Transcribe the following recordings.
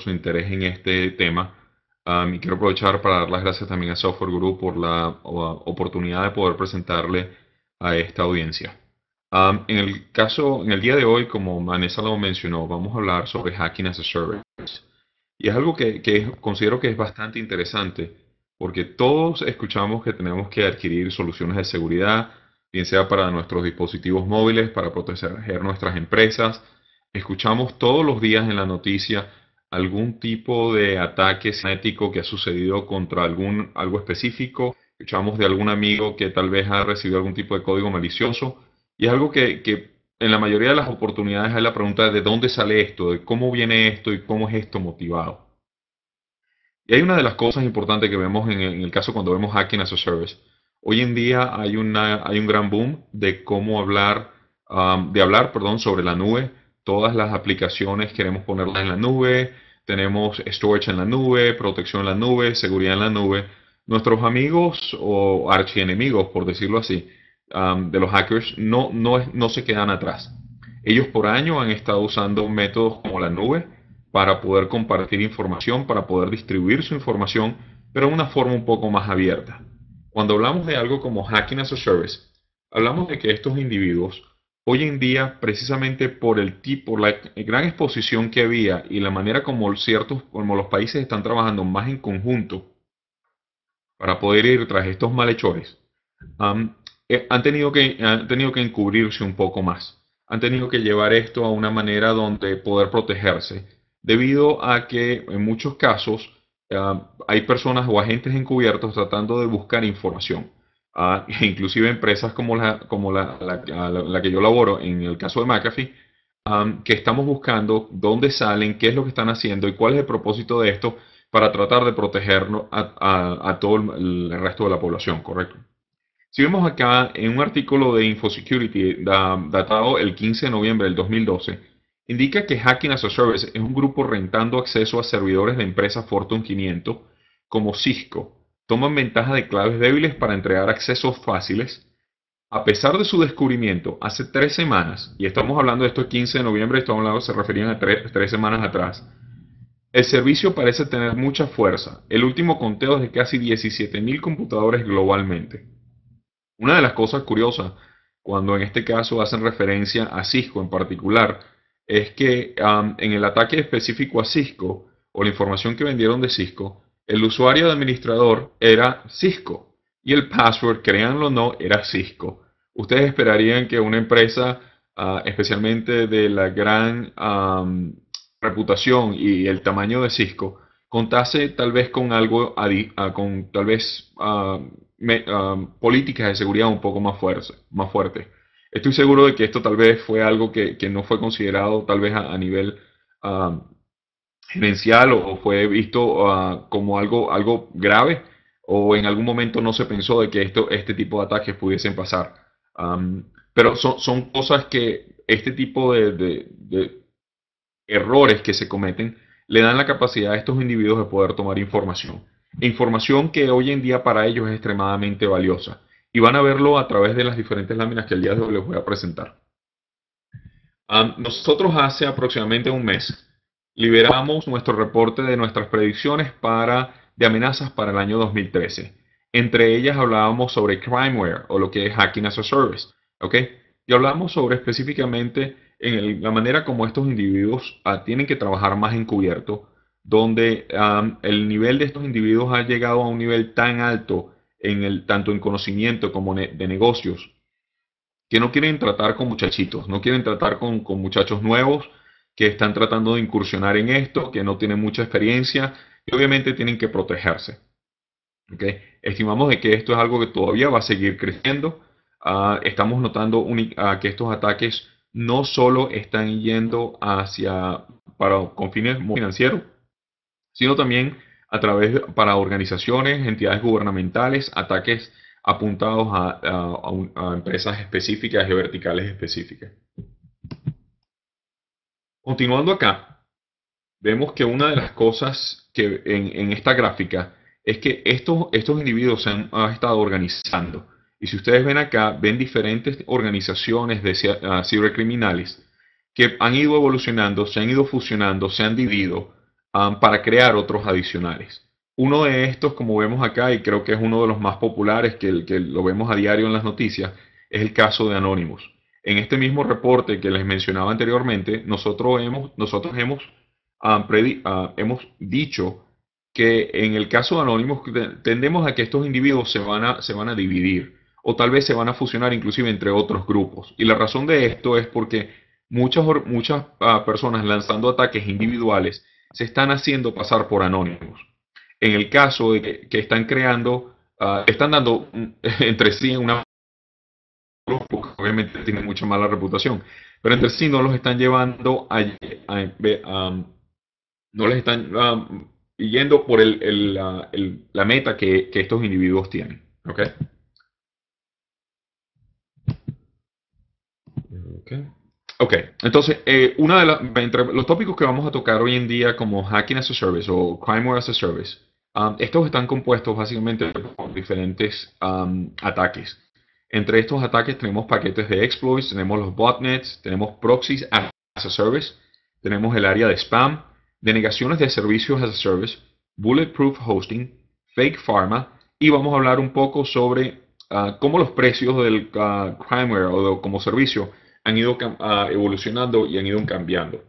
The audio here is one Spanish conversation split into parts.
su interés en este tema. y quiero aprovechar para dar las gracias también a Software Group por la oportunidad de poder presentarle a esta audiencia. en el caso, en el día de hoy, como Vanessa lo mencionó, vamos a hablar sobre Hacking as a Service. Y es algo que, que considero que es bastante interesante, porque todos escuchamos que tenemos que adquirir soluciones de seguridad, bien sea para nuestros dispositivos móviles, para proteger nuestras empresas. Escuchamos todos los días en la noticia algún tipo de ataque cibernético que ha sucedido contra algún, algo específico, echamos de algún amigo que tal vez ha recibido algún tipo de código malicioso, y es algo que, en la mayoría de las oportunidades hay la pregunta de dónde sale esto, de cómo viene esto y cómo es esto motivado. Y hay una de las cosas importantes que vemos en el, caso cuando vemos hacking as a service. Hoy en día hay, una, hay un gran boom de cómo hablar, um, de hablar perdón, sobre la nube, todas las aplicaciones queremos ponerlas en la nube, tenemos storage en la nube, protección en la nube, seguridad en la nube. Nuestros amigos o archienemigos, por decirlo así, um, de los hackers no, no, no se quedan atrás. Ellos por año han estado usando métodos como la nube para poder compartir información, para poder distribuir su información, pero de una forma un poco más abierta. Cuando hablamos de algo como hacking as a service, hablamos de que estos individuos Hoy en día, precisamente por el tipo, la gran exposición que había y la manera como ciertos, como los países están trabajando más en conjunto para poder ir tras estos malhechores, eh, han, tenido que, tenido que encubrirse un poco más. Han tenido que llevar esto a una manera donde poder protegerse, debido a que en muchos casos hay personas o agentes encubiertos tratando de buscar información. inclusive empresas como, la, como la, que yo laboro, en el caso de McAfee, que estamos buscando dónde salen, qué es lo que están haciendo y cuál es el propósito de esto para tratar de protegernos a, todo el, resto de la población, ¿correcto? Si vemos acá en un artículo de InfoSecurity datado el 15 de noviembre del 2012, indica que Hacking as a Service es un grupo rentando acceso a servidores de empresas Fortune 500 como Cisco, toman ventaja de claves débiles para entregar accesos fáciles. A pesar de su descubrimiento hace tres semanas, y estamos hablando de esto 15 de noviembre, un lado se referían a tres, semanas atrás, el servicio parece tener mucha fuerza. El último conteo es de casi 17.000 computadores globalmente. Una de las cosas curiosas, cuando en este caso hacen referencia a Cisco en particular, es que en el ataque específico a Cisco, o la información que vendieron de Cisco, el usuario de administrador era Cisco y el password, créanlo o no, era Cisco. Ustedes esperarían que una empresa, ah, especialmente de la gran reputación y el tamaño de Cisco, contase tal vez con algo, ah, con tal vez ah, políticas de seguridad un poco más, más fuertes. Estoy seguro de que esto tal vez fue algo que, no fue considerado tal vez a, nivel o, fue visto ah, como algo, algo grave o en algún momento no se pensó de que esto, este tipo de ataques pudiesen pasar. pero son, cosas que este tipo de, errores que se cometen le dan la capacidad a estos individuos de poder tomar información. Información que hoy en día para ellos es extremadamente valiosa. Y van a verlo a través de las diferentes láminas que el día de hoy les voy a presentar. nosotros hace aproximadamente un mes liberamos nuestro reporte de nuestras predicciones para, de amenazas para el año 2013. Entre ellas hablábamos sobre crimeware o lo que es hacking as a service, Y hablamos sobre específicamente en la manera como estos individuos ah, tienen que trabajar más encubierto, donde ah, el nivel de estos individuos ha llegado a un nivel tan alto, en el, tanto en conocimiento como de negocios, que no quieren tratar con muchachitos, no quieren tratar con muchachos nuevos, que están tratando de incursionar en esto, que no tienen mucha experiencia y obviamente tienen que protegerse. Estimamos de que esto es algo que todavía va a seguir creciendo. Ah, estamos notando ah, que estos ataques no solo están yendo hacia para con fines financieros, sino también a través de, para organizaciones, entidades gubernamentales, ataques apuntados a, a empresas específicas y verticales específicas. Continuando acá, vemos que una de las cosas que en, esta gráfica es que estos, estos individuos se han, estado organizando. Y si ustedes ven acá, ven diferentes organizaciones de ah, cibercriminales que han ido evolucionando, se han ido fusionando, se han dividido para crear otros adicionales. Uno de estos, como vemos acá, y creo que es uno de los más populares que, que lo vemos a diario en las noticias, es el caso de Anonymous. En este mismo reporte que les mencionaba anteriormente, nosotros hemos, nosotros hemos, ah, ah, hemos dicho que en el caso de anónimos tendemos a que estos individuos se van a, se van a dividir o tal vez se van a fusionar inclusive entre otros grupos. Y la razón de esto es porque muchas, muchas ah, personas lanzando ataques individuales se están haciendo pasar por anónimos. En el caso de que, están creando, están dando entre sí una porque obviamente tienen mucha mala reputación, pero entre sí no los están llevando a, um, no les están um, yendo por la meta que, estos individuos tienen. ¿Ok? Ok, entonces, eh, una de los tópicos que vamos a tocar hoy en día como Hacking as a Service o Crimeware as a Service, um, estos están compuestos básicamente por diferentes ataques. Entre estos ataques tenemos paquetes de exploits, tenemos los botnets, tenemos proxies as a service, tenemos el área de spam, denegaciones de servicios as a service, bulletproof hosting, fake pharma y vamos a hablar un poco sobre ah, cómo los precios del ah, crimeware o como servicio han ido ah, evolucionando y han ido cambiando.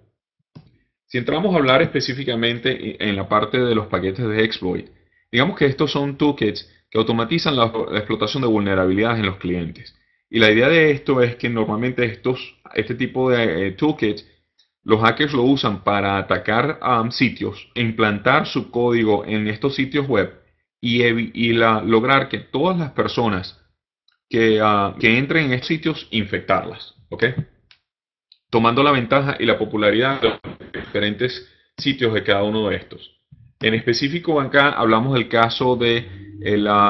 Si entramos a hablar específicamente en la parte de los paquetes de exploit, digamos que estos son toolkits que automatizan la, explotación de vulnerabilidades en los clientes. Y la idea de esto es que normalmente estos, este tipo de toolkit, eh, toolkits, los hackers lo usan para atacar sitios, implantar su código en estos sitios web y, lograr que todas las personas que, ah, que entren en estos sitios infectarlas, Tomando la ventaja y la popularidad de los diferentes sitios de cada uno de estos. En específico, acá hablamos del caso de eh,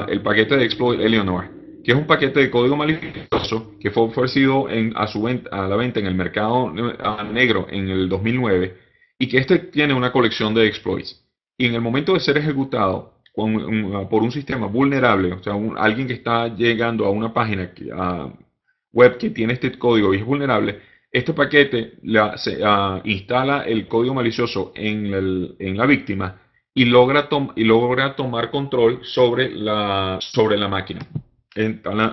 el, paquete de exploit Eleanor, que es un paquete de código malicioso que fue ofrecido en, a, su venta, la venta en el mercado ah, negro en el 2009 y que este tiene una colección de exploits. Y en el momento de ser ejecutado, ah, por un sistema vulnerable, o sea, alguien que está llegando a una página ah, web que tiene este código y es vulnerable, este paquete se, instala el código malicioso en, en, la víctima y logra, y logra tomar control sobre la, sobre la máquina,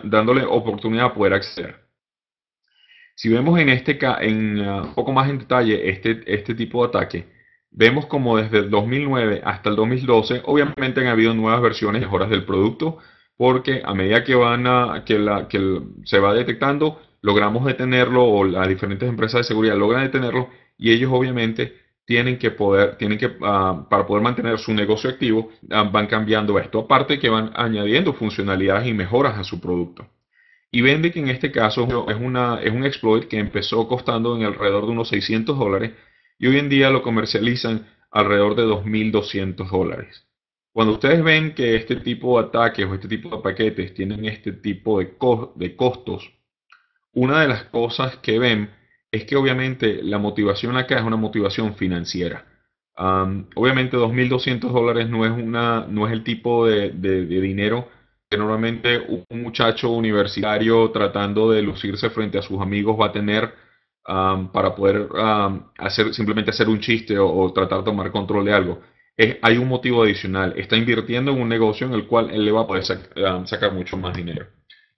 dándole oportunidad a poder acceder. Si vemos en este en, ah, un poco más en detalle este, este tipo de ataque, vemos como desde el 2009 hasta el 2012, obviamente han habido nuevas versiones mejoras del producto, porque a medida que, van a, que, la, que se va detectando, logramos detenerlo o las diferentes empresas de seguridad logran detenerlo y ellos obviamente tienen que poder, tienen que, ah, para poder mantener su negocio activo, ah, van cambiando esto. Aparte que van añadiendo funcionalidades y mejoras a su producto. Y ven que en este caso es, una, es un exploit que empezó costando en alrededor de unos 600 dólares y hoy en día lo comercializan alrededor de 2.200 dólares. Cuando ustedes ven que este tipo de ataques o este tipo de paquetes tienen este tipo de, de costos, una de las cosas que ven es que obviamente la motivación acá es una motivación financiera. obviamente 2.200 dólares no es, una, no es el tipo de, dinero que normalmente un muchacho universitario tratando de lucirse frente a sus amigos va a tener para poder hacer, simplemente hacer un chiste o, tratar de tomar control de algo. hay un motivo adicional. Está invirtiendo en un negocio en el cual él le va a poder sacar mucho más dinero.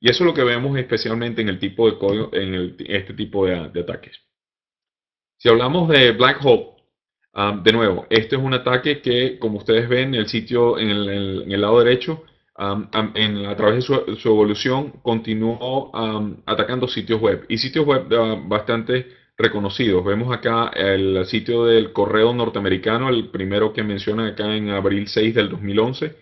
Y eso es lo que vemos especialmente en, el tipo de código, en este tipo de, ataques. Si hablamos de Black Hole, um, de nuevo, este es un ataque que, como ustedes ven, el sitio en el, lado derecho, um, a través de su, evolución, continuó um, atacando sitios web y sitios web ah, bastante reconocidos. Vemos acá el sitio del correo norteamericano, el primero que mencionan acá en abril 6 del 2011,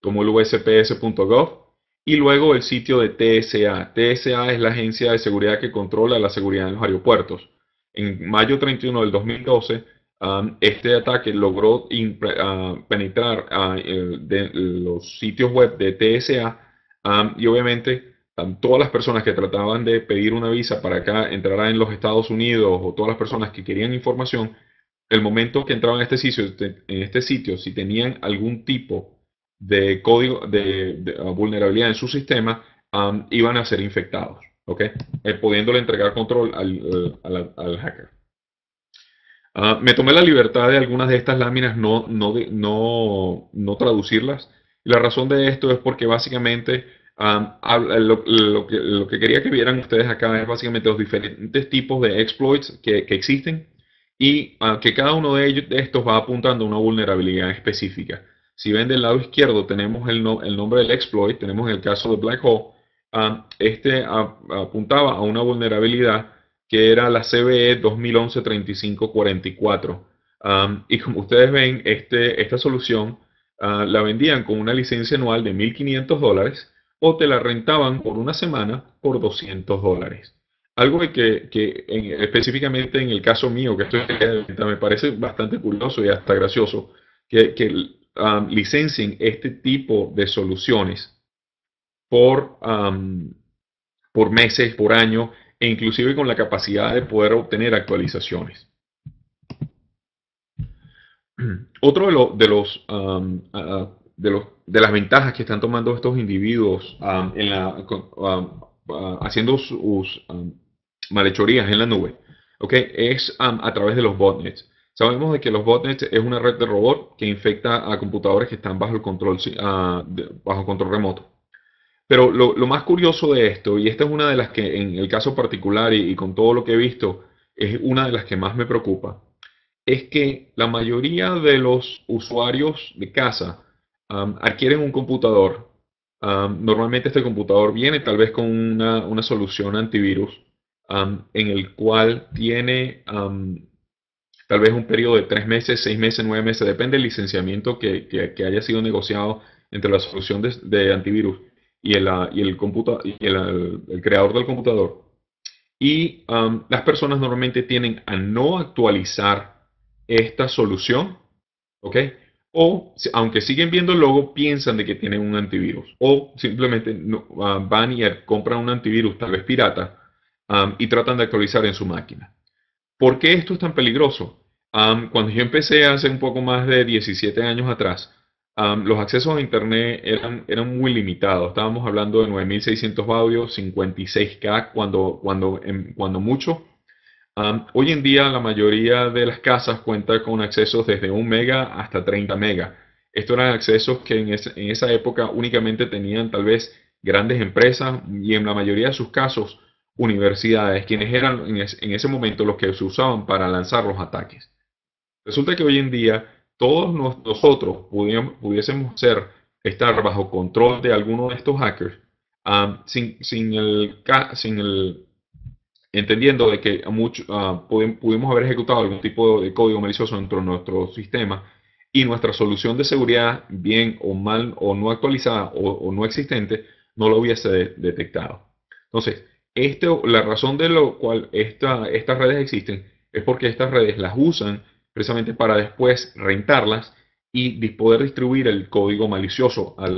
como el usps.gov y luego el sitio de TSA. TSA es la agencia de seguridad que controla la seguridad en los aeropuertos. En mayo 31 del 2012, um, este ataque logró ah, penetrar ah, los sitios web de TSA um, y obviamente um, todas las personas que trataban de pedir una visa para acá, entrar en los Estados Unidos o todas las personas que querían información, el momento que entraban este sitio, en este sitio si tenían algún tipo de código de, ah, vulnerabilidad en su sistema iban a ser infectados, ¿ok? Eh, pudiéndole entregar control al, eh, al, hacker. Ah, me tomé la libertad de algunas de estas láminas no, no, no, no traducirlas. la razón de esto es porque básicamente eh, lo, que, quería que vieran ustedes acá es básicamente los diferentes tipos de exploits que, que existen y ah, que cada uno de, ellos, de estos va apuntando a una vulnerabilidad específica. Si ven del lado izquierdo tenemos el, nombre del exploit, tenemos el caso de Black Hole, um, este apuntaba a una vulnerabilidad que era la CVE 2011-3544. Um, y como ustedes ven, este, esta solución uh, la vendían con una licencia anual de 1.500 dólares o te la rentaban por una semana por 200 dólares. Algo que, que específicamente en el caso mío, que estoy me parece bastante curioso y hasta gracioso, que, que Um, licencien este tipo de soluciones por, um, por meses, por año, e inclusive con la capacidad de poder obtener actualizaciones. Otro de, de los, um, de, los, de las ventajas que están tomando estos individuos en la, haciendo sus malhechorías en la nube, es a través de los botnets. Sabemos de que los botnets es una red de robot que infecta a computadores que están bajo el control, bajo control remoto. Pero lo, más curioso de esto, y esta es una de las que en el caso particular y, con todo lo que he visto, es una de las que más me preocupa, es que la mayoría de los usuarios de casa adquieren un computador. normalmente este computador viene tal vez con una, solución antivirus en el cual tiene tal vez un periodo de tres meses, seis meses, nueve meses, depende del licenciamiento que, haya sido negociado entre la solución de, antivirus y el, ah, y el, y ah, el, creador del computador. Y las personas normalmente tienen a no actualizar esta solución, ¿ok? O, aunque siguen viendo el logo, piensan de que tienen un antivirus. O simplemente ah, van y compran un antivirus, tal vez pirata, y tratan de actualizar en su máquina. ¿Por qué esto es tan peligroso? cuando yo empecé hace un poco más de 17 años atrás, los accesos a Internet eran, muy limitados. Estábamos hablando de 9.600 audios, 56K cuando, cuando, em, cuando mucho. hoy en día la mayoría de las casas cuenta con accesos desde 1 mega hasta 30 mega. Estos eran accesos que en, en esa época únicamente tenían tal vez grandes empresas y en la mayoría de sus casos universidades, quienes eran en, ese momento los que se usaban para lanzar los ataques. Resulta que hoy en día todos nosotros pudiésemos ser, estar bajo control de alguno de estos hackers, sin, sin, el, sin el, entendiendo de que mucho, ah, pudimos haber ejecutado algún tipo de código malicioso dentro de nuestro sistema y nuestra solución de seguridad, bien o mal, o no actualizada o, no existente, no lo hubiese detectado. Entonces, este, la razón de lo cual estas redes existen es porque estas redes las usan precisamente para después rentarlas y poder distribuir el código malicioso a,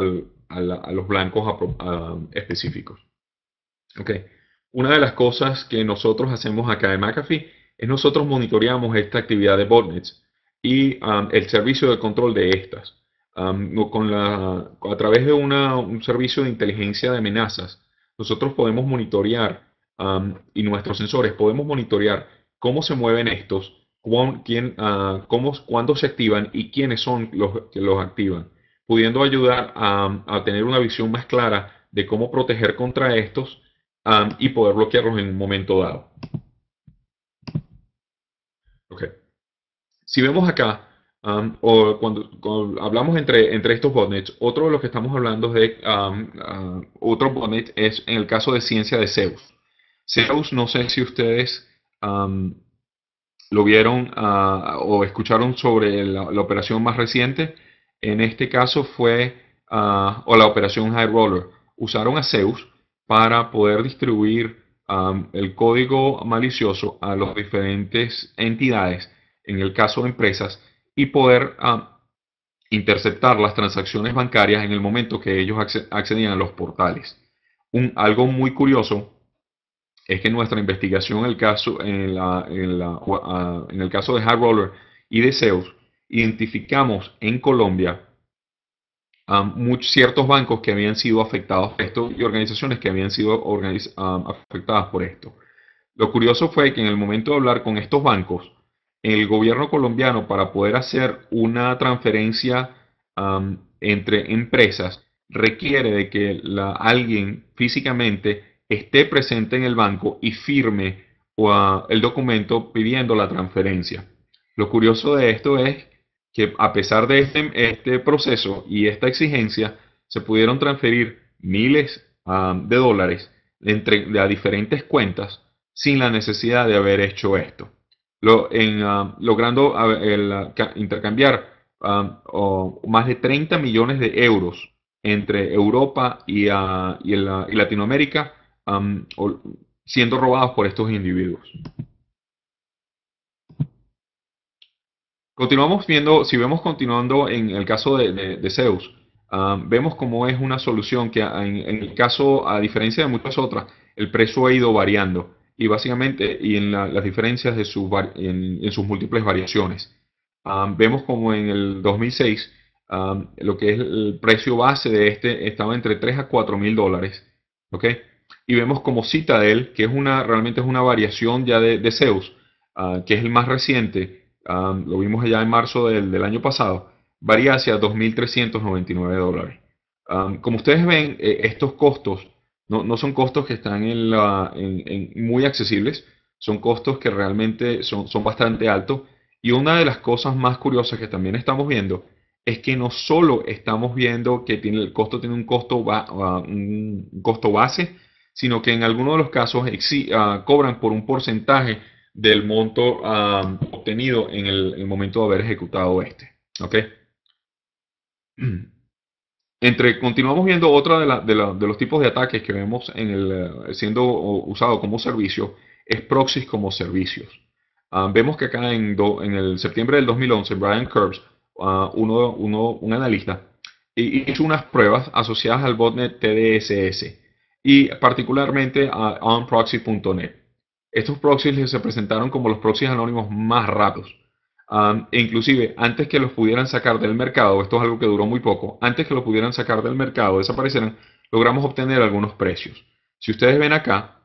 los blancos específicos. Okay. Una de las cosas que nosotros hacemos acá en McAfee es nosotros monitoreamos esta actividad de botnets y um, el servicio de control de estas. Um, a través de un servicio de inteligencia de amenazas, nosotros podemos monitorear y nuestros sensores podemos monitorear cómo se mueven estos, quién, ah, cómo, cuándo se activan y quiénes son los que los activan, pudiendo ayudar a, tener una visión más clara de cómo proteger contra estos y poder bloquearlos en un momento dado. Okay. Si vemos acá, o cuando, hablamos entre, entre estos botnets, otro de los que estamos hablando de ah, otro botnet es en el caso de ciencia de Zeus. Zeus, no sé si ustedes lo vieron ah, o escucharon sobre la, operación más reciente. En este caso fue, ah, o la operación High Roller. Usaron a Zeus para poder distribuir el código malicioso a las diferentes entidades, en el caso de empresas, y poder ah, interceptar las transacciones bancarias en el momento que ellos accedían a los portales. Un, algo muy curioso es que en nuestra investigación en el caso, en, ah, el caso de High Roller y de Zeus, identificamos en Colombia ah, ciertos bancos que habían sido afectados por esto y organizaciones que habían sido afectadas por esto. Lo curioso fue que en el momento de hablar con estos bancos, el gobierno colombiano para poder hacer una transferencia entre empresas requiere de que alguien físicamente esté presente en el banco y firme ah, el documento pidiendo la transferencia. Lo curioso de esto es que a pesar de este, este proceso y esta exigencia, se pudieron transferir miles de dólares entre, a diferentes cuentas sin la necesidad de haber hecho esto en, ah, logrando ah, intercambiar ah, más de 30 millones de euros entre Europa y, Latinoamérica, siendo robados por estos individuos. Continuamos viendo, si vemos continuando en el caso de, Zeus, vemos cómo es una solución que en, el caso, a diferencia de muchas otras, el precio ha ido variando y básicamente y en las diferencias de su, en, sus múltiples variaciones. vemos como en el 2006 lo que es el precio base de este estaba entre 3 a 4 mil dólares. ¿okay? Y vemos como Citadel, que es una, realmente es una variación ya de, de Zeus, ah, que es el más reciente, lo vimos allá en marzo del, del año pasado, varía hacia 2.399 dólares. como ustedes ven, eh, estos costos no, son costos que están muy accesibles, son costos que realmente son, bastante altos. Y una de las cosas más curiosas que también estamos viendo es que no solo estamos viendo que tiene, el costo tiene un costo, ah, base, sino que en algunos de los casos ah, cobran por un porcentaje del monto ah, obtenido en el, momento de haber ejecutado este. ¿ok? entre, continuamos viendo otra de, los tipos de ataques que vemos en el, eh, siendo usado como servicio, es proxies como servicios. Ah, vemos que acá en, en, el septiembre del 2011, Brian Kerbs, ah, uno, uno, un analista, hizo unas pruebas asociadas al botnet TDSS y particularmente a onproxy.net. Estos proxies se presentaron como los proxies anónimos más rápidos e inclusive, antes que los pudieran sacar del mercado, esto es algo que duró muy poco, antes que los pudieran sacar del mercado, desaparecieran, logramos obtener algunos precios. Si ustedes ven acá,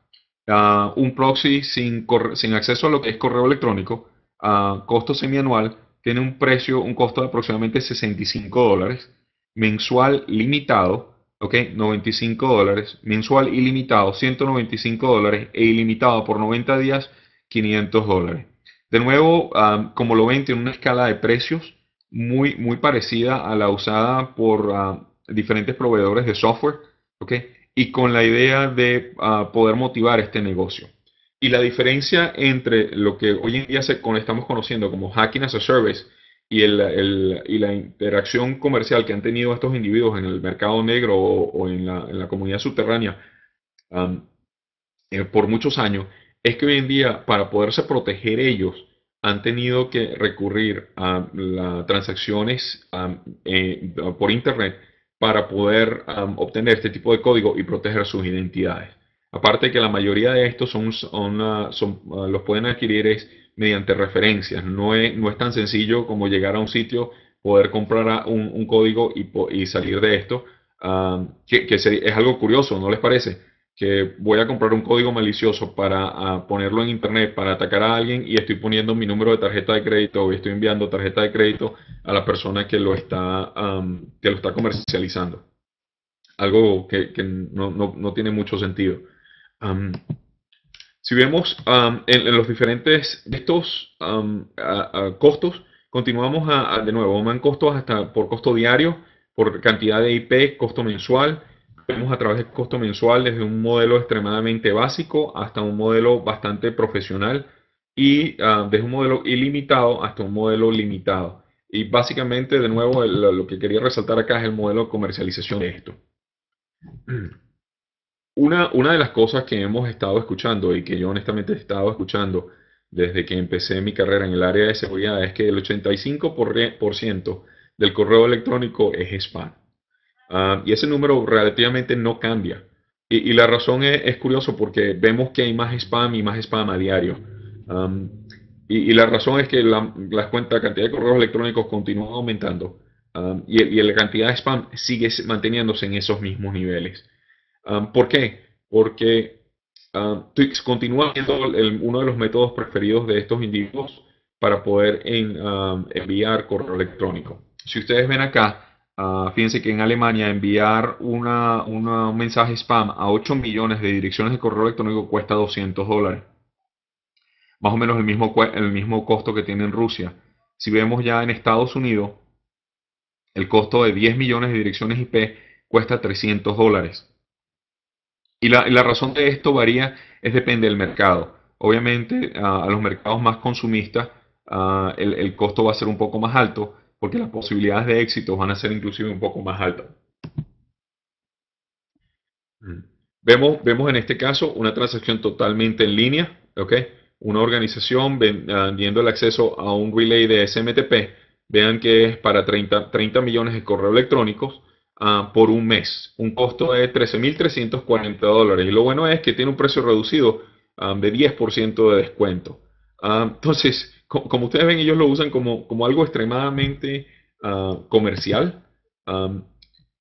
ah, un proxy sin, sin, acceso a lo que es correo electrónico, a ah, costo semianual, tiene un precio, un costo de aproximadamente 65 dólares, mensual limitado, ¿ok? 95 dólares, mensual ilimitado, 195 dólares e ilimitado por 90 días, 500 dólares. De nuevo, como lo ven, tiene una escala de precios muy, muy parecida a la usada por diferentes proveedores de software, ¿ok? Y con la idea de ah, poder motivar este negocio. Y la diferencia entre lo que hoy en día se, estamos conociendo como hacking as a service y, y, la interacción comercial que han tenido estos individuos en el mercado negro o, en, la, comunidad subterránea eh, por muchos años es que hoy en día para poderse proteger ellos han tenido que recurrir a las transacciones eh, por Internet para poder obtener este tipo de código y proteger sus identidades. Aparte que la mayoría de estos son, son, ah, ah, los pueden adquirir es mediante referencias. No es, no es tan sencillo como llegar a un sitio, poder comprar un, código y, salir de esto, ah, que, es algo curioso, ¿no les parece? que voy a comprar un código malicioso para ah, ponerlo en internet para atacar a alguien y estoy poniendo mi número de tarjeta de crédito o estoy enviando tarjeta de crédito a la persona que lo está, que lo está comercializando. Algo que, no, tiene mucho sentido. si vemos en, los diferentes de estos costos, continuamos a, de nuevo, van costos hasta por costo diario, por cantidad de IP, costo mensual, vemos a través del costo mensual, desde un modelo extremadamente básico hasta un modelo bastante profesional y ah, desde un modelo ilimitado hasta un modelo limitado. Y básicamente, de nuevo, lo que quería resaltar acá es el modelo de comercialización de esto. Una, una de las cosas que hemos estado escuchando y que yo honestamente he estado escuchando desde que empecé mi carrera en el área de seguridad es que el 85% del correo electrónico es spam. Ah, y ese número relativamente no cambia. Y, la razón es, curioso porque vemos que hay más spam y más spam a diario. y, la razón es que la, cantidad de correos electrónicos continúa aumentando y, la cantidad de spam sigue manteniéndose en esos mismos niveles. ¿Por qué? Porque Twix continúa siendo uno de los métodos preferidos de estos individuos para poder enviar correo electrónico. Si ustedes ven acá, Ah, fíjense que en Alemania enviar un mensaje spam a 8 millones de direcciones de correo electrónico cuesta 200 dólares. Más o menos el mismo, el mismo costo que tiene en Rusia. Si vemos ya en Estados Unidos, el costo de 10 millones de direcciones IP cuesta 300 dólares. Y la, razón de esto varía, es depende del mercado. Obviamente, ah, a los mercados más consumistas, ah, el, el costo va a ser un poco más alto porque las posibilidades de éxito van a ser inclusive un poco más altas. Mm. Vemos, vemos en este caso una transacción totalmente en línea, Una organización vendiendo ah, el acceso a un relay de SMTP, vean que es para 30, millones de correos electrónicos ah, por un mes, un costo de 13.340 dólares. Y lo bueno es que tiene un precio reducido ah, de 10% de descuento. entonces, como, ustedes ven, ellos lo usan como, como algo extremadamente ah, comercial.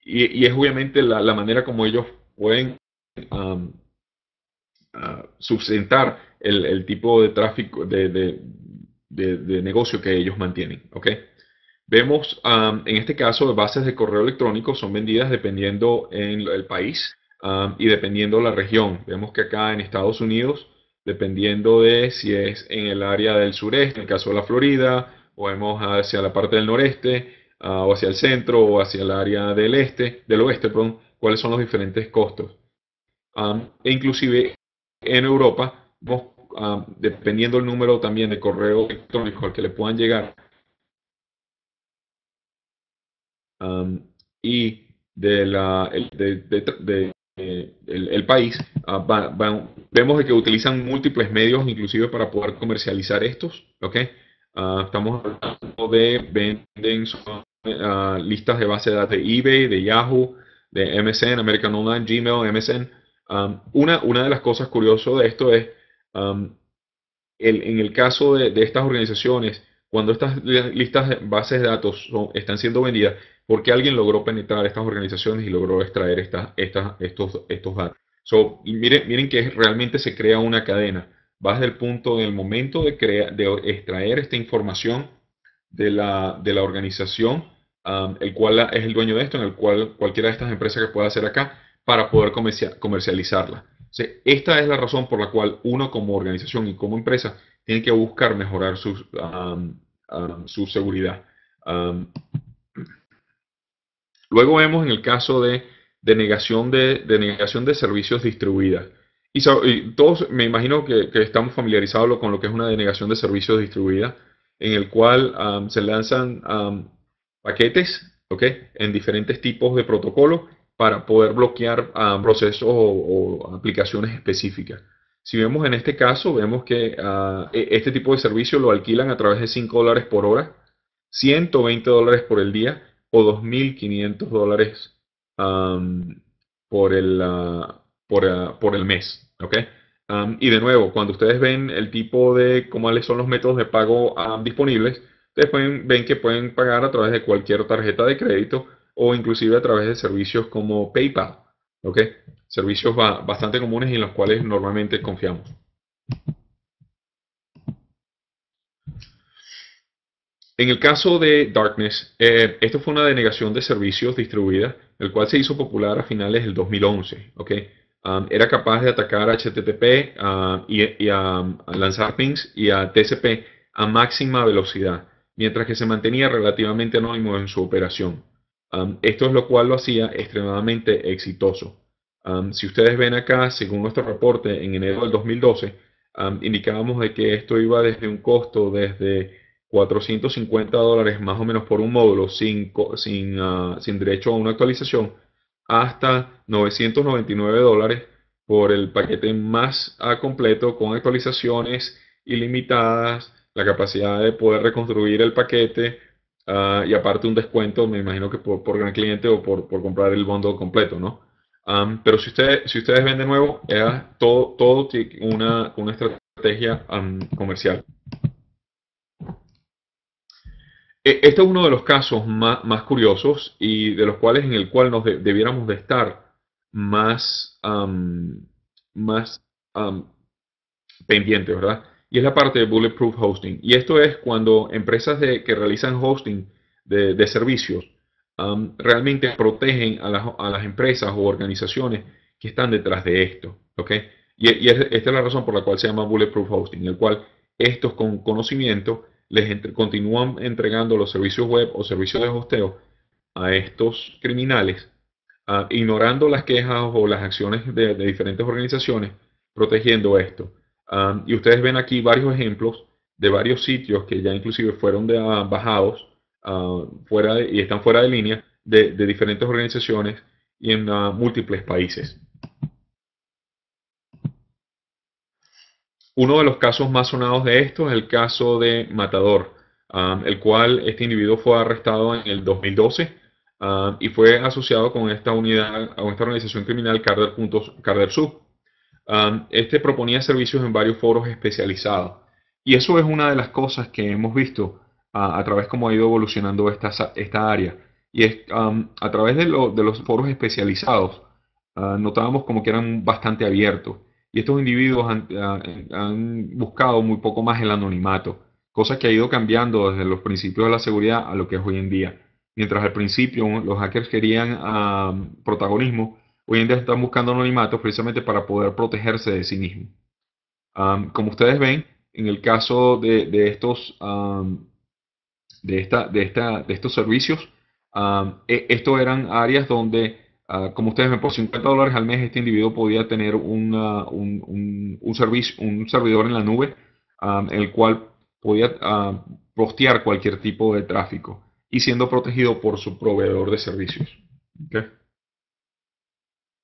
y, es obviamente la, la, manera como ellos pueden ah, sustentar el, el, tipo de tráfico, de, de, de, negocio que ellos mantienen. ¿ok? Vemos, en este caso, las bases de correo electrónico son vendidas dependiendo en el país y dependiendo la región. Vemos que acá en Estados Unidos dependiendo de si es en el área del sureste, en el caso de la Florida, o vemos hacia la parte del noreste, ah, o hacia el centro, o hacia el área del este, del oeste, cuáles son los diferentes costos. e inclusive en Europa, dependiendo el número también de correo electrónico al que le puedan llegar, y de, la, de, eh, el, país, ah, vemos que utilizan múltiples medios inclusive para poder comercializar estos, ¿ok? Ah, estamos hablando de, venden ah, listas de base de datos de eBay, de Yahoo, de MSN, American Online, Gmail, MSN. una, una de las cosas curiosas de esto es, el, en el caso de, de estas organizaciones, cuando estas listas, de bases de datos están siendo vendidas, porque alguien logró penetrar estas organizaciones y logró extraer estas, estos, estos datos. miren, miren que realmente se crea una cadena. Vas del punto del momento de, de extraer esta información de la, organización, el cual es el dueño de esto, en el cual cualquiera de estas empresas que pueda hacer acá, para poder comercializarla. esta es la razón por la cual uno como organización y como empresa tienen que buscar mejorar su seguridad. luego vemos en el caso de denegación de, de servicios distribuidas. Y, todos me imagino que, estamos familiarizados con lo que es una denegación de servicios distribuidas, en el cual se lanzan paquetes en diferentes tipos de protocolos para poder bloquear procesos o aplicaciones específicas. Si vemos en este caso, vemos que ah, e, este tipo de servicio lo alquilan a través de 5 dólares por hora, 120 dólares por el día o 2.500 dólares por, el, ah, ah, por, el mes. y de nuevo, cuando ustedes ven el tipo de, cuáles son los métodos de pago disponibles, ustedes ven que pueden pagar a través de cualquier tarjeta de crédito o inclusive a través de servicios como PayPal. Servicios bastante comunes en los cuales normalmente confiamos. En el caso de Darkness, eh, esto fue una denegación de servicios distribuida, el cual se hizo popular a finales del 2011. Um, era capaz de atacar a HTTP um, y, um, a, lanzar pings y a TCP a máxima velocidad, mientras que se mantenía relativamente anónimo en su operación esto es lo cual lo hacía extremadamente exitoso. si ustedes ven acá, según nuestro reporte en enero del 2012, indicábamos de que esto iba desde un costo desde 450 dólares más o menos por un módulo sin, sin, ah, sin derecho a una actualización hasta 999 dólares por el paquete más ah, completo con actualizaciones ilimitadas, la capacidad de poder reconstruir el paquete, Ah, y aparte un descuento, me imagino que por, por gran cliente o por, comprar el bundle completo, ¿no? pero si, si ustedes ven de nuevo, es todo, todo una, una estrategia comercial. E, este es uno de los casos más, curiosos y de los cuales en el cual nos debiéramos de estar más, más pendientes, ¿verdad? y es la parte de Bulletproof Hosting. Y esto es cuando empresas de, que realizan hosting de, servicios um, realmente protegen a las, empresas o organizaciones que están detrás de esto. Y, esta es la razón por la cual se llama Bulletproof Hosting, en el cual estos con conocimiento les continúan entregando los servicios web o servicios de hosteo a estos criminales, ah, ignorando las quejas o las acciones de diferentes organizaciones, protegiendo esto. Ah, y ustedes ven aquí varios ejemplos de varios sitios que ya inclusive fueron ah, bajados ah, fuera y están fuera de línea de, diferentes organizaciones y en múltiples países. Uno de los casos más sonados de esto es el caso de Matador, el cual este individuo fue arrestado en el 2012 y fue asociado con esta unidad, con esta organización criminal Carder, Carder este proponía servicios en varios foros especializados. Y eso es una de las cosas que hemos visto a través cómo ha ido evolucionando esta, esta área. Y es a través de, los foros especializados, ah, notábamos como que eran bastante abiertos. Y estos individuos han, ah, han buscado muy poco más el anonimato, cosa que ha ido cambiando desde los principios de la seguridad a lo que es hoy en día. Mientras al principio los hackers querían protagonismo, hoy en día están buscando anonimato precisamente para poder protegerse de sí mismo. como ustedes ven, en el caso de, estos, de, esta, de, de estos servicios, e, estos eran áreas donde, ah, como ustedes ven, por 50 dólares al mes este individuo podía tener un, servicio, un servidor en la nube, en el cual podía postear cualquier tipo de tráfico y siendo protegido por su proveedor de servicios. Okay.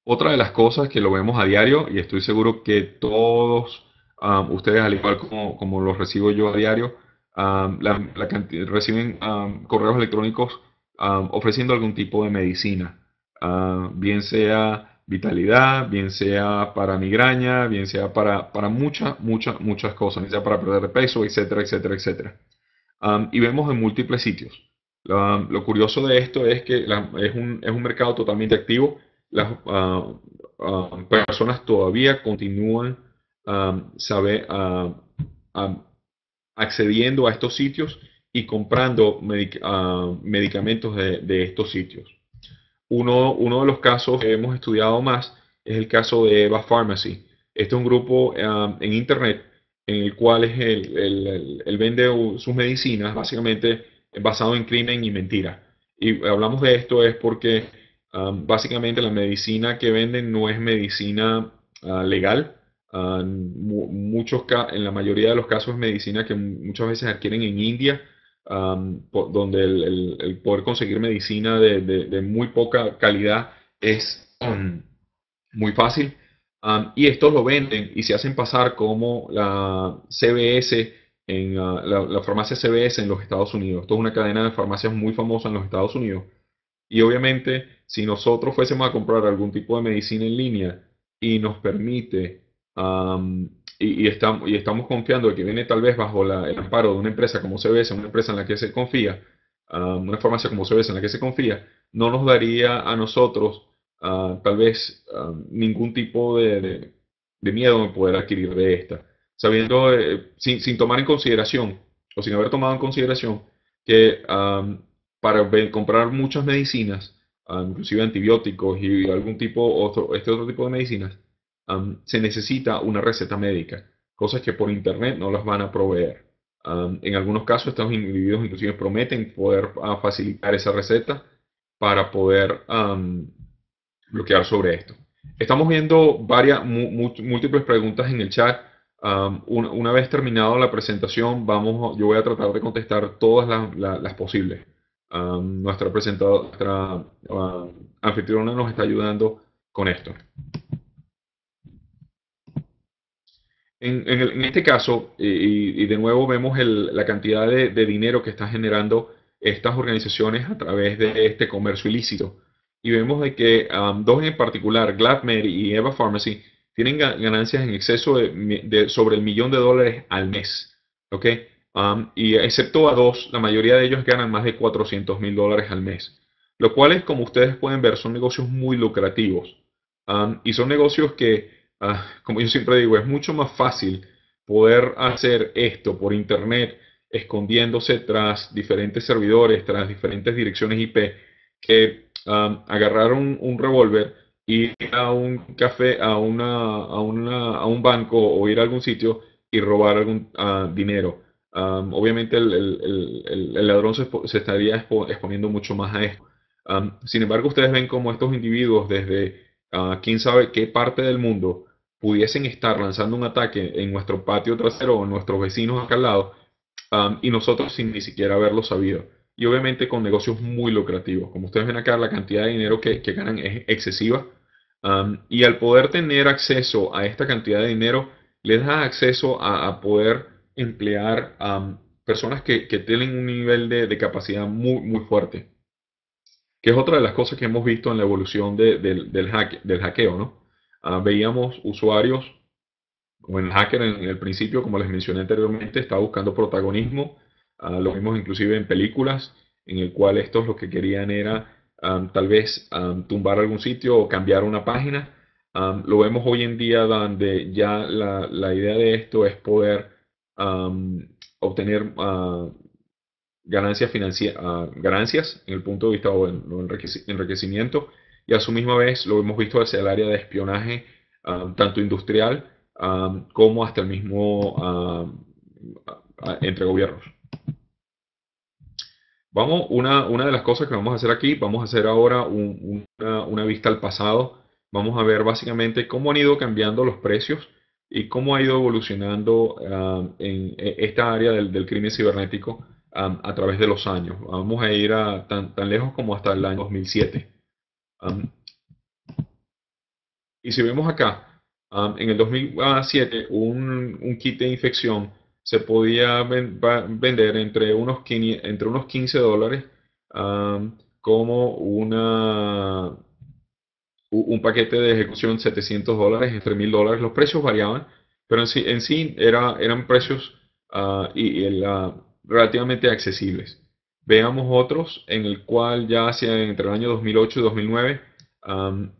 Otra de las cosas que lo vemos a diario, y estoy seguro que todos um, ustedes, al igual como, como, los recibo yo a diario, um, la, reciben um, correos electrónicos ofreciendo algún tipo de medicina, uh, bien sea vitalidad, bien sea para migraña, bien sea para, para muchas, muchas, muchas cosas, bien sea para perder peso, etcétera, etcétera, etcétera. y vemos en múltiples sitios. lo curioso de esto es que es, un, es un mercado totalmente activo las ah, ah, personas todavía continúan accediendo a estos sitios y comprando ah, medicamentos de, estos sitios. Uno, uno, de los casos que hemos estudiado más es el caso de Eva Pharmacy. Este es un grupo en Internet en el cual es el, el, vende sus medicinas básicamente basado en crimen y mentira. Y hablamos de esto es porque básicamente la medicina que venden no es medicina ah, legal. muchos en la mayoría de los casos es medicina que muchas veces adquieren en India, donde el, poder conseguir medicina de, muy poca calidad es muy fácil. y estos lo venden y se hacen pasar como la CBS en ah, la, farmacia CBS en los Estados Unidos. Esto es una cadena de farmacias muy famosa en los Estados Unidos y obviamente, si nosotros fuésemos a comprar algún tipo de medicina en línea y nos permite, y, estamos, y estamos confiando que viene tal vez bajo el amparo de una empresa como CBS, una empresa en la que se confía, una farmacia como CBS en la que se confía, no nos daría a nosotros ah, tal vez ningún tipo de, miedo de, miedo poder adquirir de esta, sabiendo, eh, sin, tomar en consideración, o sin haber tomado en consideración, que para comprar muchas medicinas, inclusive antibióticos y algún tipo, este otro tipo de medicinas, se necesita una receta médica, cosas que por internet no las van a proveer. en algunos casos estos individuos inclusive prometen poder ah, facilitar esa receta para poder bloquear sobre esto. Estamos viendo varias, múltiples preguntas en el chat. una, vez terminado la presentación, vamos, yo voy a tratar de contestar todas las posibles nuestra presentadora, anfitriona nos está ayudando con esto. En, este caso, y, de nuevo vemos la cantidad de, dinero que están generando estas organizaciones a través de este comercio ilícito. Y vemos de que dos en particular, GladMed y Eva Pharmacy, tienen ganancias en exceso de, de sobre el millón de dólares al mes. ¿okay? y excepto a dos, la mayoría de ellos ganan más de 400 mil dólares al mes, lo cual es, como ustedes pueden ver, son negocios muy lucrativos. y son negocios que, ah, como yo siempre digo, es mucho más fácil poder hacer esto por Internet, escondiéndose tras diferentes servidores, tras diferentes direcciones IP, que agarrar un, revólver, ir a un café, a, a, una, a un banco o ir a algún sitio y robar algún ah, dinero obviamente el, ladrón se, estaría exponiendo mucho más a esto. sin embargo, ustedes ven cómo estos individuos desde ah, quién sabe qué parte del mundo pudiesen estar lanzando un ataque en nuestro patio trasero o en nuestros vecinos acá al lado y nosotros sin ni siquiera haberlo sabido. Y obviamente con negocios muy lucrativos. Como ustedes ven acá, la cantidad de dinero que, ganan es excesiva. y al poder tener acceso a esta cantidad de dinero, les da acceso a poder emplear a mm, personas que, que, tienen un nivel de, de, capacidad muy, muy fuerte, que es otra de las cosas que hemos visto en la evolución del, hack, del hackeo, ¿no? Ah, veíamos usuarios, o en el hacker en, el principio, como les mencioné anteriormente, estaba buscando protagonismo, ah, lo vimos inclusive en películas, en el cual estos lo que querían era ah, tal vez tumbar algún sitio o cambiar una página. lo vemos hoy en día donde ya la, la idea de esto es poder obtener ah, ganancias, ah, ganancias en el punto de vista de enriquecimiento y a su misma vez lo hemos visto hacia el área de espionaje, tanto industrial como hasta el mismo entre gobiernos. Vamos, una, una, de las cosas que vamos a hacer aquí, vamos a hacer ahora una, vista al pasado. Vamos a ver básicamente cómo han ido cambiando los precios y cómo ha ido evolucionando um, en e, esta área del, del crimen cibernético um, a través de los años. Vamos a ir tan, tan lejos como hasta el año 2007. Um, y si vemos acá, en el 2007 un, kit de infección se podía vender entre unos, entre unos 15 dólares como una, un paquete de ejecución 700 dólares, entre mil dólares, los precios variaban, pero en sí, era, eran precios ah, y, ah, relativamente accesibles. Veamos otros en el cual ya hacia entre el año 2008 y 2009,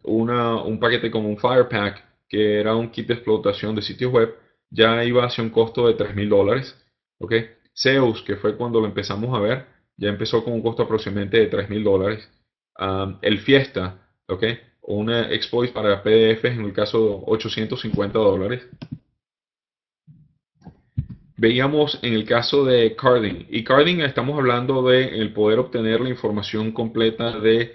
un paquete como un Firepack, que era un kit de explotación de sitios web, ya iba hacia un costo de tres mil dólares. ¿okay? Zeus, que fue cuando lo empezamos a ver, ya empezó con un costo aproximadamente de tres mil dólares. el Fiesta, ¿okay? una para PDF, en el caso 850 dólares. Veíamos en el caso de carding, y carding estamos hablando de el poder obtener la información completa de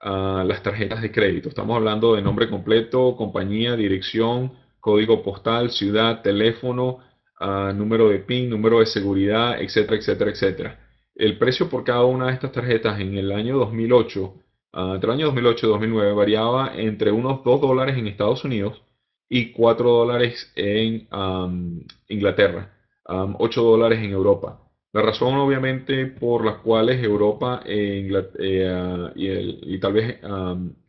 ah, las tarjetas de crédito. Estamos hablando de nombre completo, compañía, dirección, código postal, ciudad, teléfono, ah, número de PIN, número de seguridad, etcétera, etcétera, etcétera. El precio por cada una de estas tarjetas en el año 2008 Ah, entre el año 2008 y 2009 variaba entre unos 2 dólares en Estados Unidos y 4 dólares en Inglaterra, 8 dólares en Europa. La razón obviamente por las cuales Europa eh, eh, ah, y, tal vez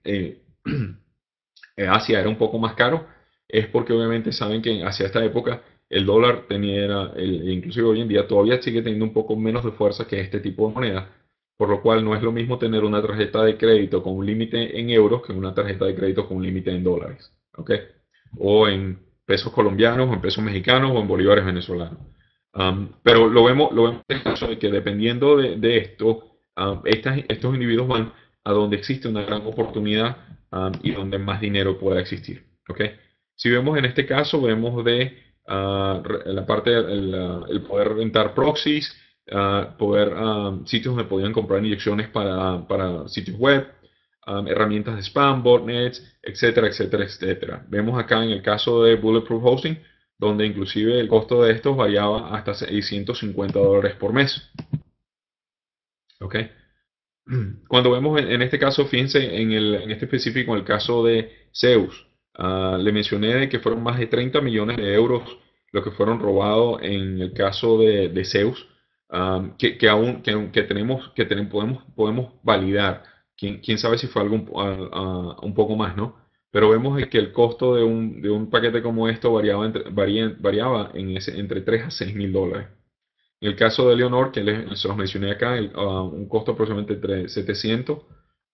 eh, Asia era un poco más caro es porque obviamente saben que hacia esta época el dólar tenía, el, inclusive hoy en día todavía sigue teniendo un poco menos de fuerza que este tipo de moneda, por lo cual no es lo mismo tener una tarjeta de crédito con un límite en euros que una tarjeta de crédito con un límite en dólares, ¿ok? O en pesos colombianos, o en pesos mexicanos, o en bolívares venezolanos. Um, pero lo vemos, lo en el caso de que dependiendo de, esto, um, estos individuos van a donde existe una gran oportunidad um, y donde más dinero pueda existir, Si vemos en este caso, vemos de ah, la parte, el, el poder rentar proxies, poder, sitios donde podían comprar inyecciones para, sitios web, herramientas de spam, botnets, etcétera, etcétera, etcétera. Vemos acá en el caso de Bulletproof Hosting, donde inclusive el costo de estos variaba hasta 650 dólares por mes. ¿Ok? Cuando vemos en, este caso, fíjense en, este específico, en el caso de Zeus, ah, le mencioné que fueron más de 30 millones de euros los que fueron robados en el caso de, de Zeus que, aún que, tenemos, que tenemos, podemos, podemos validar. ¿Quién, quién sabe si fue algo un poco más, ¿no? Pero vemos que el costo de un, de un paquete como esto variaba entre, variaba en ese, entre 3 a 6 mil dólares. En el caso de Leonor, que les, se los mencioné acá, ah, un costo aproximadamente entre 700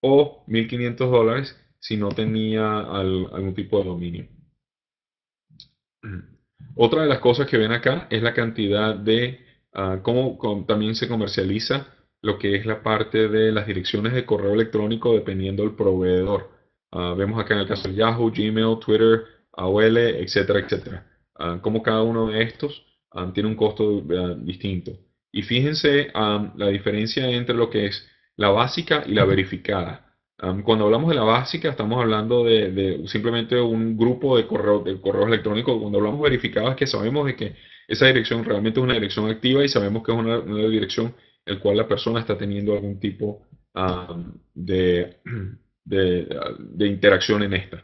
o 1.500 dólares si no tenía algún tipo de dominio. Otra de las cosas que ven acá es la cantidad de Ah, cómo, también se comercializa lo que es la parte de las direcciones de correo electrónico dependiendo del proveedor. Ah, vemos acá en el caso de Yahoo, Gmail, Twitter, AOL, etcétera, etcétera. Ah, como cada uno de estos tiene un costo distinto. Y fíjense la diferencia entre lo que es la básica y la verificada cuando hablamos de la básica, estamos hablando de, de simplemente un grupo de, correo, correos electrónicos. Cuando hablamos verificados, es que sabemos de que esa dirección realmente es una dirección activa y sabemos que es una, dirección en la cual la persona está teniendo algún tipo de, interacción en esta.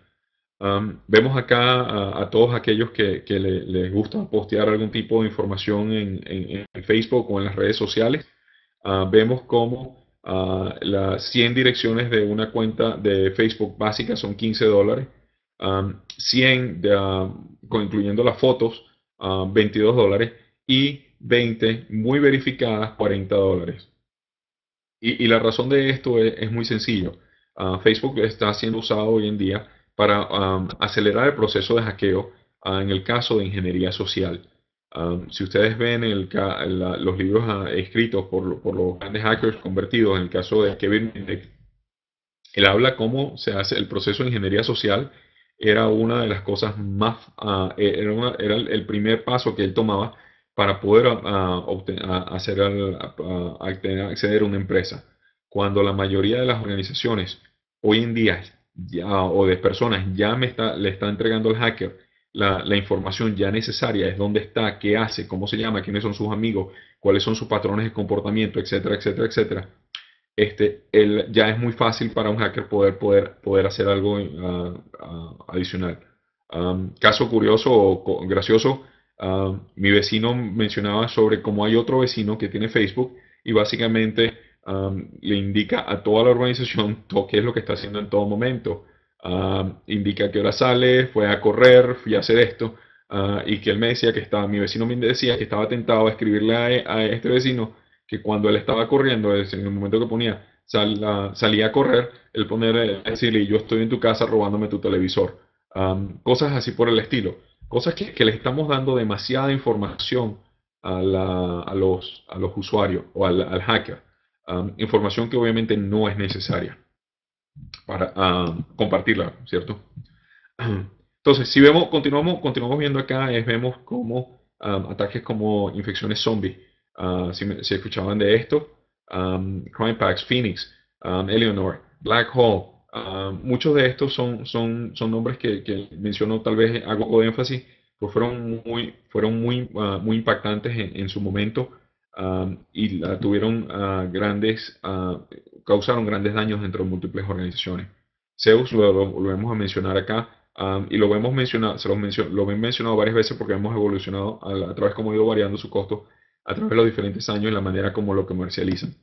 vemos acá a, todos aquellos que, les gusta postear algún tipo de información en, Facebook o en las redes sociales. Ah, vemos cómo Ah, las 100 direcciones de una cuenta de Facebook básica son 15 dólares. 100, incluyendo ah, las fotos, 22 ah, dólares. Y 20 muy verificadas, 40 dólares. Y, la razón de esto es, muy sencillo. Facebook está siendo usado hoy en día para acelerar el proceso de hackeo en el caso de ingeniería social si ustedes ven los libros ah, escritos por, los grandes hackers convertidos, en el caso de Kevin él habla cómo se hace el proceso de ingeniería social, era una de las cosas más, ah, e, era, el primer paso que él tomaba para poder ah, hacer, acceder a una empresa. Cuando la mayoría de las organizaciones hoy en día ya, o de personas ya me está, le está entregando al hacker la, información ya necesaria, es dónde está, qué hace, cómo se llama, quiénes son sus amigos, cuáles son sus patrones de comportamiento, etcétera, etcétera, etcétera. Este, ya es muy fácil para un hacker poder, poder, poder hacer algo eh, adicional. caso curioso o gracioso, mi vecino mencionaba sobre cómo hay otro vecino que tiene Facebook y básicamente le indica a toda la organización todo qué es lo que está haciendo en todo momento. Ah, indica qué hora sale, fue a correr, fui a hacer esto. Ah, y que él me decía que estaba, mi vecino me decía que estaba tentado a escribirle a, e, este vecino que cuando él estaba corriendo, en el momento que ponía, salía a correr, él poner, eh, decirle, yo estoy en tu casa robándome tu televisor. cosas así por el estilo. Cosas que, le estamos dando demasiada información a, los, usuarios o al, hacker. información que obviamente no es necesaria para ah, compartirla, ¿cierto? Entonces, si vemos, continuamos, continuamos viendo acá, vemos como ah, ataques como infecciones zombie, ah, si, escuchaban de esto, Crime Packs, Phoenix, um, Eleanor, Black Hole, muchos de estos son, son, son nombres que, menciono, tal vez hago de énfasis, pues fueron muy, fueron muy, muy impactantes en su momento y la tuvieron ah, grandes, ah, causaron grandes daños dentro de múltiples organizaciones. Zeus lo, lo, a mencionar acá y lo hemos mencionado, se lo he mencionado varias veces porque hemos evolucionado a, través como ha ido variando su costo a través de los diferentes años y la manera como lo comercializan.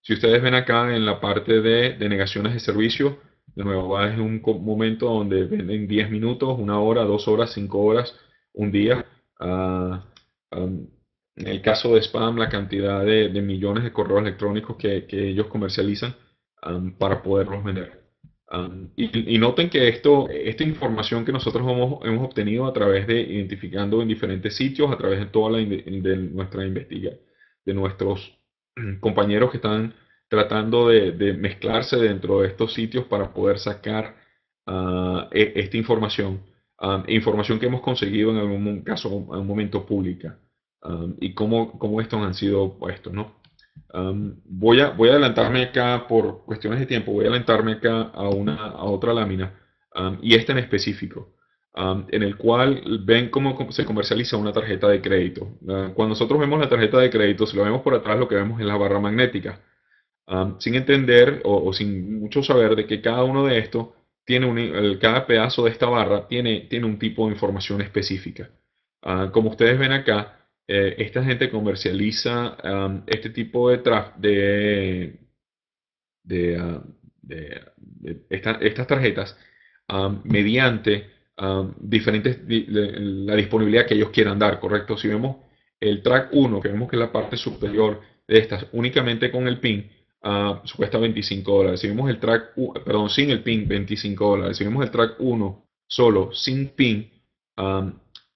si ustedes ven acá en la parte de negaciones de servicio, de nuevo, es un momento donde venden 10 minutos, una hora, dos horas, cinco horas, un día. Ah, en el caso de spam, la cantidad de, millones de correos electrónicos que, ellos comercializan para poderlos vender. y, noten que esto, esta información que nosotros hemos, hemos, obtenido a través de identificando en diferentes sitios, a través de toda nuestra investigación, de nuestros compañeros que están tratando de, mezclarse dentro de estos sitios para poder sacar ah, e, esta información información que hemos conseguido en algún caso, en un momento pública, y cómo, cómo, estos han sido puestos, ¿no? voy, a, voy a adelantarme acá, por cuestiones de tiempo, voy a adelantarme acá a, una, a otra lámina, y esta en específico. en el cual ven cómo se comercializa una tarjeta de crédito. cuando nosotros vemos la tarjeta de crédito, si lo vemos por atrás, lo que vemos es la barra magnética. sin entender o, o, sin mucho saber de que cada uno de estos cada pedazo de esta barra tiene, tiene un tipo de información específica. Ah, como ustedes ven acá, eh, esta gente comercializa este tipo de, de, de, ah, estas tarjetas mediante diferentes la disponibilidad que ellos quieran dar, ¿correcto? Si vemos el track 1, que vemos que es la parte superior de estas, únicamente con el pin, cuesta 25 dólares. Si vemos el track, perdón, sin el pin, 25 dólares. Si vemos el track 1 solo, sin pin,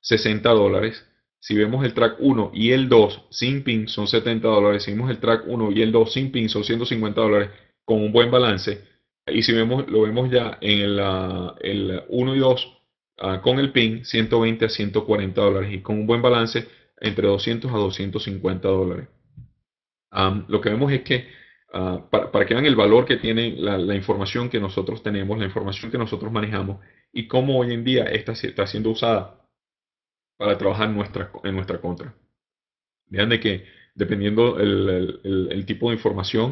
60 um, dólares. Si vemos el track 1 y el 2 sin pin, son 70 dólares. Si vemos el track 1 y el 2 sin pin, son 150 dólares con un buen balance. Y si vemos, lo vemos ya en el, 1 ah, y 2 ah, con el pin, 120 a 140 dólares. Y con un buen balance, entre 200 a 250 dólares. Um, lo que vemos es que Ah, para, que vean el valor que tiene la, información que nosotros tenemos, la información que nosotros manejamos y cómo hoy en día esta está siendo usada para trabajar en nuestra contra. Vean de que dependiendo el, tipo de información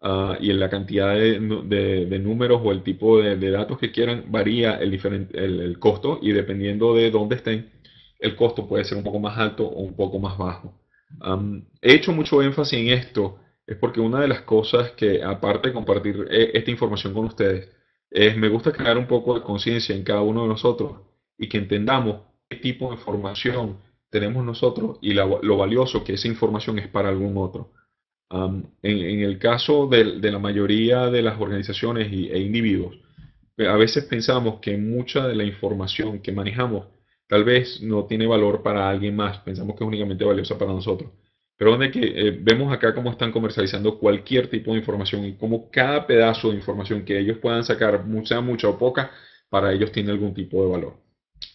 ah, y y la cantidad de, números o el tipo de, datos que quieran, varía el, el, costo y dependiendo de dónde estén, el costo puede ser un poco más alto o un poco más bajo. he hecho mucho énfasis en esto es porque una de las cosas que, aparte de compartir eh, esta información con ustedes, es me gusta crear un poco de conciencia en cada uno de nosotros y que entendamos qué tipo de información tenemos nosotros y lo valioso que esa información es para algún otro. en, el caso de, la mayoría de las organizaciones e individuos, a veces pensamos que mucha de la información que manejamos tal vez no tiene valor para alguien más, pensamos que es únicamente valiosa para nosotros. Pero donde que eh, vemos acá cómo están comercializando cualquier tipo de información y cómo cada pedazo de información que ellos puedan sacar, mucha mucha o poca, para ellos tiene algún tipo de valor.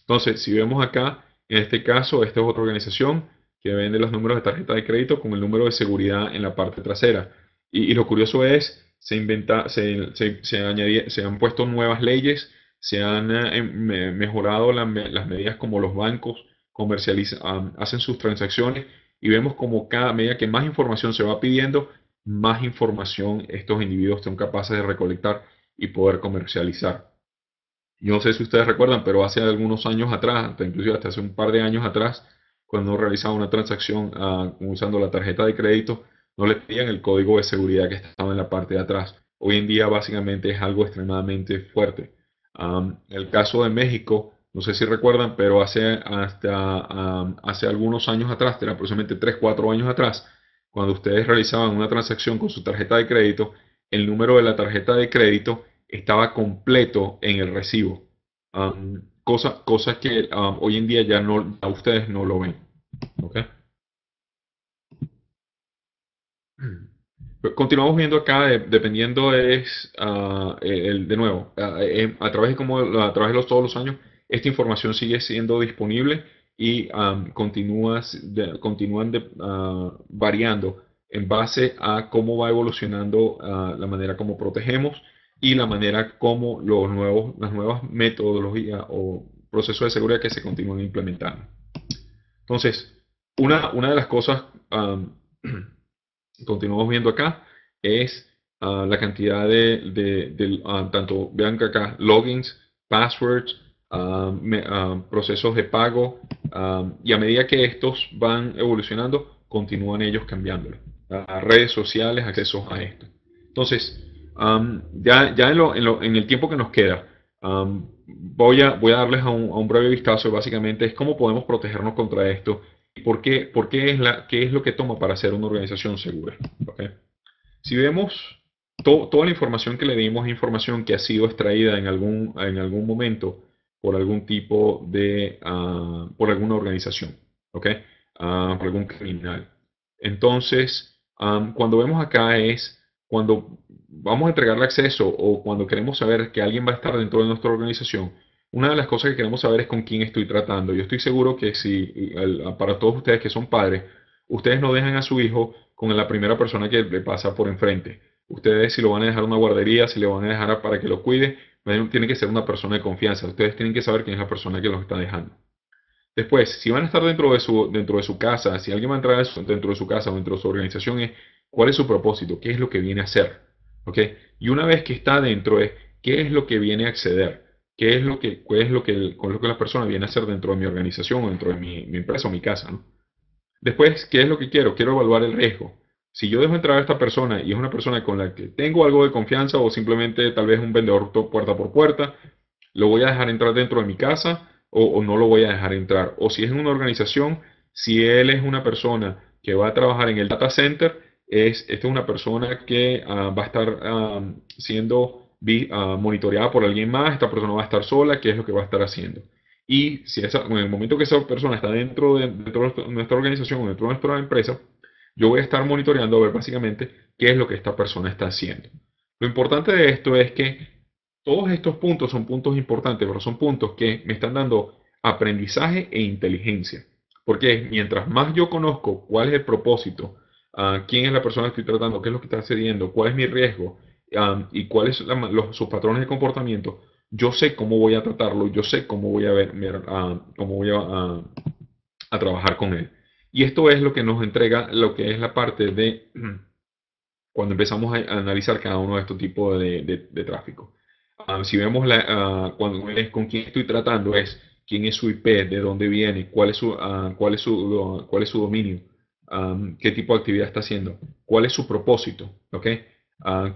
Entonces, si vemos acá, en este caso, esta es otra organización que vende los números de tarjeta de crédito con el número de seguridad en la parte trasera. Y, lo curioso es, se, inventa, se, se, se, se han puesto nuevas leyes, se han eh, em, mejorado las medidas como los bancos comercializan, hacen sus transacciones y vemos como cada medida que más información se va pidiendo, más información estos individuos son capaces de recolectar y poder comercializar. Yo no sé si ustedes recuerdan, pero hace algunos años atrás, hasta inclusive hasta hace un par de años atrás, cuando realizaba una transacción ah, usando la tarjeta de crédito, no le pedían el código de seguridad que estaba en la parte de atrás. Hoy en día básicamente es algo extremadamente fuerte. En el caso de México no sé si recuerdan, pero hace, hasta, hace algunos años atrás, era aproximadamente 3, 4 años atrás, cuando ustedes realizaban una transacción con su tarjeta de crédito, el número de la tarjeta de crédito estaba completo en el recibo. cosas que hoy en día ya no a ustedes no lo ven. Pues continuamos viendo acá, eh, dependiendo es, ah, el, de nuevo, ah, eh, a través de como, a través de todos los años, esta información sigue siendo disponible y continúa, continúan ah, variando en base a cómo va evolucionando ah, la manera como protegemos y la manera como los nuevos, las nuevas metodologías o procesos de seguridad que se continúan implementando. Entonces, una, una de las cosas que continuamos viendo acá es ah, la cantidad de, tanto vean que acá logins, passwords, Ah, ah, procesos de pago, ah, y a medida que estos van evolucionando, continúan ellos a redes sociales, acceso a esto. Entonces, ya, ya en, el tiempo que nos queda, voy, a, voy a darles a un, breve vistazo, básicamente, es cómo podemos protegernos contra esto ¿Por qué, por qué, es, la, es lo que toma para ser una organización segura? Si vemos toda la información que le dimos, información que ha sido extraída en algún, en algún momento por algún tipo de, ah, por alguna organización, ¿ok? Ah, por algún criminal. Entonces, cuando vemos acá es cuando vamos a entregarle acceso o cuando queremos saber que alguien va a estar dentro de nuestra organización, una de las cosas que queremos saber es con quién estoy tratando. Yo estoy seguro que si, para todos ustedes que son padres, ustedes no dejan a su hijo con la primera persona que le pasa por enfrente. Ustedes si lo van a dejar en una guardería, si le van a dejar para que lo cuide, tiene que ser una persona de confianza. Ustedes tienen que saber quién es la persona que los está dejando. Después, si van a estar dentro de su, dentro de su casa, si alguien va a entrar dentro de su casa o dentro de su organización, es cuál es su propósito, qué es lo que viene a hacer. Y una vez que está dentro, es qué es lo que viene a acceder, qué es lo que, es lo que, con lo que la persona viene a hacer dentro de mi organización o dentro de mi, empresa o mi casa. Después, ¿qué es lo que quiero? Quiero evaluar el riesgo si yo dejo entrar a esta persona y es una persona con la que tengo algo de confianza o simplemente tal vez un vendedor puerta por puerta, lo voy a dejar entrar dentro de mi casa o, no lo voy a dejar entrar. O si es una organización, si él es una persona que va a trabajar en el data center, es, esta es una persona que ah, va a estar ah, siendo ah, monitoreada por alguien más, esta persona va a estar sola, qué es lo que va a estar haciendo. Y si en el momento que esa persona está dentro de, dentro de nuestra organización o dentro de nuestra empresa, yo voy a estar monitoreando a ver básicamente qué es lo que esta persona está haciendo. Lo importante de esto es que todos estos puntos son puntos importantes, pero son puntos que me están dando aprendizaje e inteligencia. Porque mientras más yo conozco cuál es el propósito, ah, quién es la persona que estoy tratando, qué es lo que está cediendo cuál es mi riesgo ah, y cuáles son sus patrones de comportamiento, yo sé cómo voy a tratarlo, yo sé cómo voy a ver, ah, cómo voy a trabajar con él. Y esto es lo que nos entrega lo que es la parte de cuando empezamos a, analizar cada uno de estos tipos de, tráfico. Ah, si vemos la, ah, cuando es, con quién estoy tratando es quién es su IP, de dónde viene, cuál es su, ah, cuál es su, cuál es su dominio, qué tipo de actividad está haciendo, cuál es su propósito, qué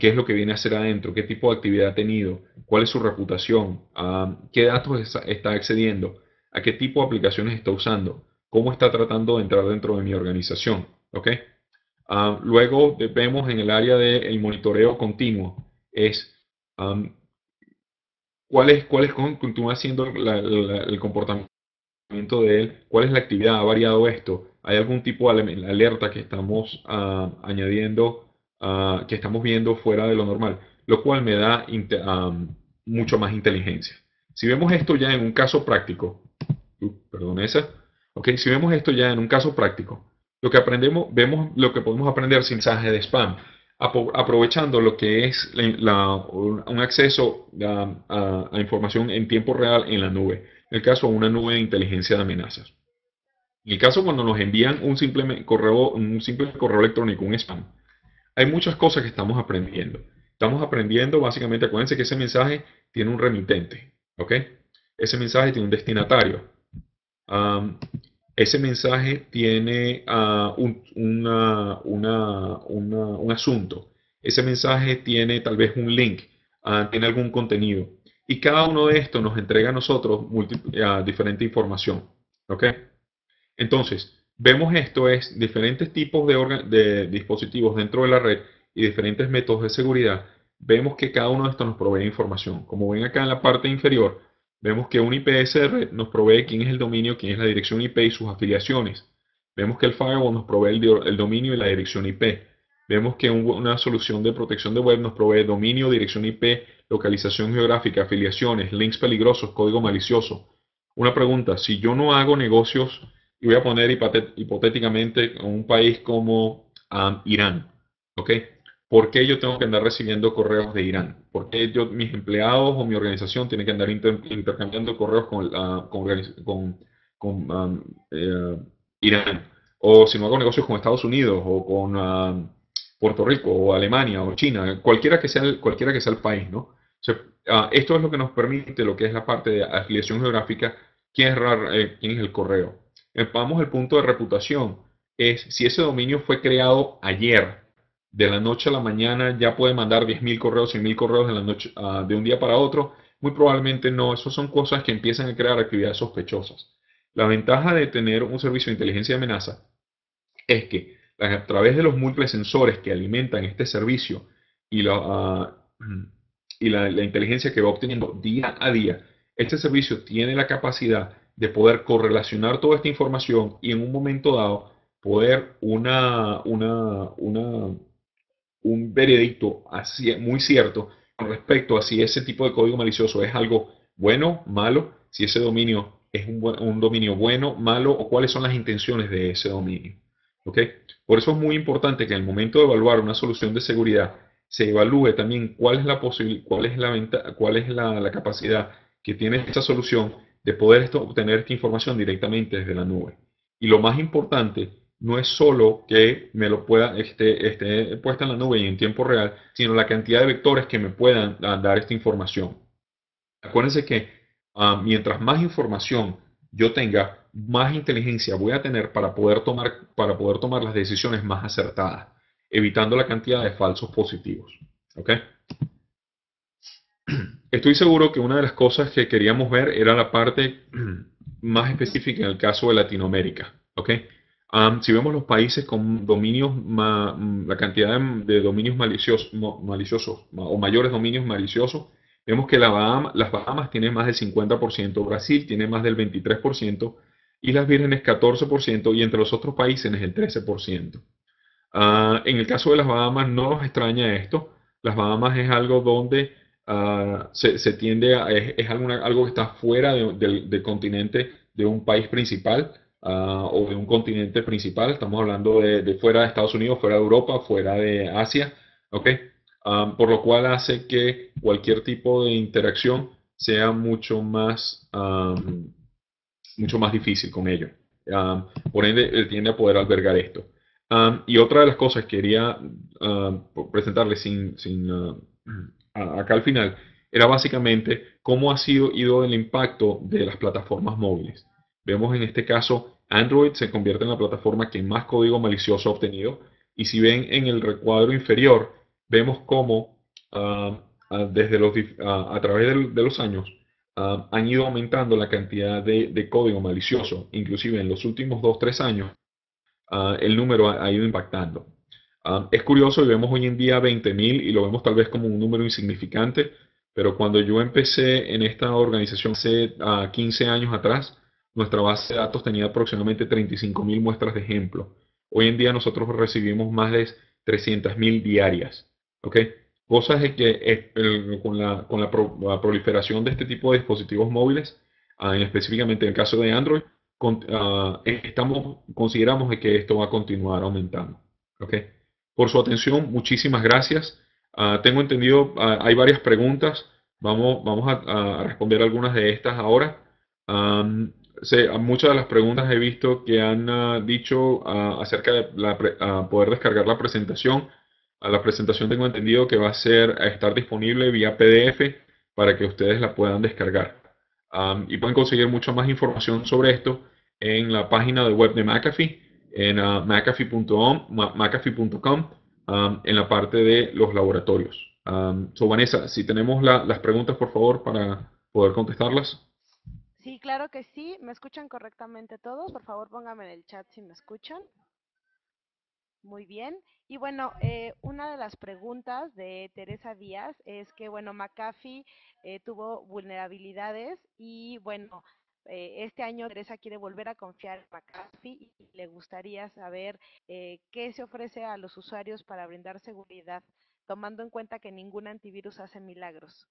es lo que viene a hacer adentro, qué tipo de actividad ha tenido, cuál es su reputación, qué datos está accediendo, a qué tipo de aplicaciones está usando, cómo está tratando de entrar dentro de mi organización. ¿ok? Ah, luego vemos en el área del monitoreo continuo, es um, cuáles cuál continúa siendo el comportamiento de él, cuál es la actividad, ha variado esto, hay algún tipo de alerta que estamos ah, añadiendo, ah, que estamos viendo fuera de lo normal, lo cual me da mucho más inteligencia. Si vemos esto ya en un caso práctico, uh, perdón esa, si vemos esto ya en un caso práctico, lo que aprendemos, vemos lo que podemos aprender sin mensaje de spam, aprovechando lo que es un acceso a, información en tiempo real en la nube. En el caso, una nube de inteligencia de amenazas. En el caso, cuando nos envían un simple correo, un simple correo electrónico, un spam, hay muchas cosas que estamos aprendiendo. Estamos aprendiendo, básicamente, acuérdense que ese mensaje tiene un remitente, ¿ok? Ese mensaje tiene un destinatario ese mensaje tiene ah, un, asunto. Ese mensaje tiene tal vez un link, ah, tiene algún contenido. Y cada uno de estos nos entrega a nosotros ah, diferente información. Entonces, vemos esto es diferentes tipos de, de dispositivos dentro de la red y diferentes métodos de seguridad. Vemos que cada uno de estos nos provee información. Como ven acá en la parte inferior, Vemos que un IPSR nos provee quién es el dominio, quién es la dirección IP y sus afiliaciones. Vemos que el firewall nos provee el, dominio y la dirección IP. Vemos que una solución de protección de web nos provee dominio, dirección IP, localización geográfica, afiliaciones, links peligrosos, código malicioso. Una pregunta, si yo no hago negocios, y voy a poner hipotéticamente un país como Irán, ¿ok? ¿Por qué yo tengo que andar recibiendo correos de Irán? ¿Por qué yo, mis empleados o mi organización tienen que andar intercambiando correos con, ah, ah, eh, Irán? O si no hago negocios con Estados Unidos o con ah, Puerto Rico o Alemania o China, cualquiera que sea el, país, ¿no? esto es lo que nos permite lo que es la parte de afiliación geográfica, quién es, eh, quién es el correo. Eh, vamos al punto de reputación, es si ese dominio fue creado ayer de la noche a la mañana ya puede mandar 10.000 correos, 100.000 correos de, la noche, ah, de un día para otro, muy probablemente no. Esas son cosas que empiezan a crear actividades sospechosas. La ventaja de tener un servicio de inteligencia de amenaza es que a través de los múltiples sensores que alimentan este servicio y ah, la, y inteligencia que va obteniendo día a día, este servicio tiene la capacidad de poder correlacionar toda esta información y en un momento dado poder una, una un veredicto así, muy cierto con respecto a si ese tipo de código malicioso es algo bueno, malo, si ese dominio es un, dominio bueno, malo o cuáles son las intenciones de ese dominio. Por eso es muy importante que al momento de evaluar una solución de seguridad se evalúe también cuál es la, cuál es la, cuál es capacidad que tiene esta solución de poder obtener esta información directamente desde la nube. Y lo más importante no es solo que me lo pueda, este, esté, este, puesta en la nube y en tiempo real, sino la cantidad de vectores que me puedan ah, dar esta información. Acuérdense que ah, mientras más información yo tenga, más inteligencia voy a tener para poder, tomar, para poder tomar las decisiones más acertadas, evitando la cantidad de falsos positivos. ¿Ok? Estoy seguro que una de las cosas que queríamos ver era la parte más específica en el caso de Latinoamérica. ¿Ok? si vemos los países con dominios, la cantidad de, dominios maliciosos, o mayores dominios maliciosos, vemos que las Bahamas tienen más del 50%, Brasil tiene más del 23% y las Vírgenes 14% y entre los otros países es el 13%. Ah, en el caso de las Bahamas no nos extraña esto. Las Bahamas es algo donde ah, se, tiende a, es, algo que está fuera del continente de un país principal. Ah, o de un continente principal. Estamos hablando de, fuera de Estados Unidos, fuera de Europa, fuera de Asia, ¿ok? por lo cual hace que cualquier tipo de interacción sea mucho más, mucho más difícil con ello. por ende, él tiende a poder albergar esto. y otra de las cosas que quería presentarles sin, ah, acá al final era básicamente cómo ha sido ido el impacto de las plataformas móviles. Vemos en este caso Android se convierte en la plataforma que más código malicioso ha obtenido. Y si ven en el recuadro inferior, vemos cómo ah, ah, desde los, ah, a través de, los años han ido aumentando la cantidad de, código malicioso. Inclusive en los últimos 2-3 años, el número ha, ha ido impactando. es curioso y vemos hoy en día 20.000 y lo vemos tal vez como un número insignificante, pero cuando yo empecé en esta organización hace 15 años atrás, nuestra base de datos tenía aproximadamente 35.000 muestras de ejemplo. Hoy en día nosotros recibimos más de 300.000 diarias. ¿ok? Cosas de que eh, con, la, proliferación de este tipo de dispositivos móviles, ah, específicamente en el caso de Android, ah, estamos, consideramos que esto va a continuar aumentando. ¿ok? Por su atención, muchísimas gracias. Ah, tengo entendido, hay varias preguntas. Vamos, vamos a, responder algunas de estas ahora muchas de las preguntas he visto que han ah, dicho ah, acerca de poder descargar la presentación. A la presentación tengo entendido que va a ser a estar disponible vía PDF para que ustedes la puedan descargar. y pueden conseguir mucha más información sobre esto en la página de web de McAfee, en ah, mcafee.com, en la parte de los laboratorios. so Vanessa, si tenemos las preguntas, por favor, para poder contestarlas. Sí, claro que sí. ¿Me escuchan correctamente todos? Por favor, pónganme en el chat si me escuchan. Muy bien. Y bueno, eh, una de las preguntas de Teresa Díaz es que, bueno, McAfee eh, tuvo vulnerabilidades y, bueno, eh, este año Teresa quiere volver a confiar en McAfee y le gustaría saber qué se ofrece a los usuarios para brindar seguridad, tomando en cuenta que ningún antivirus hace milagros.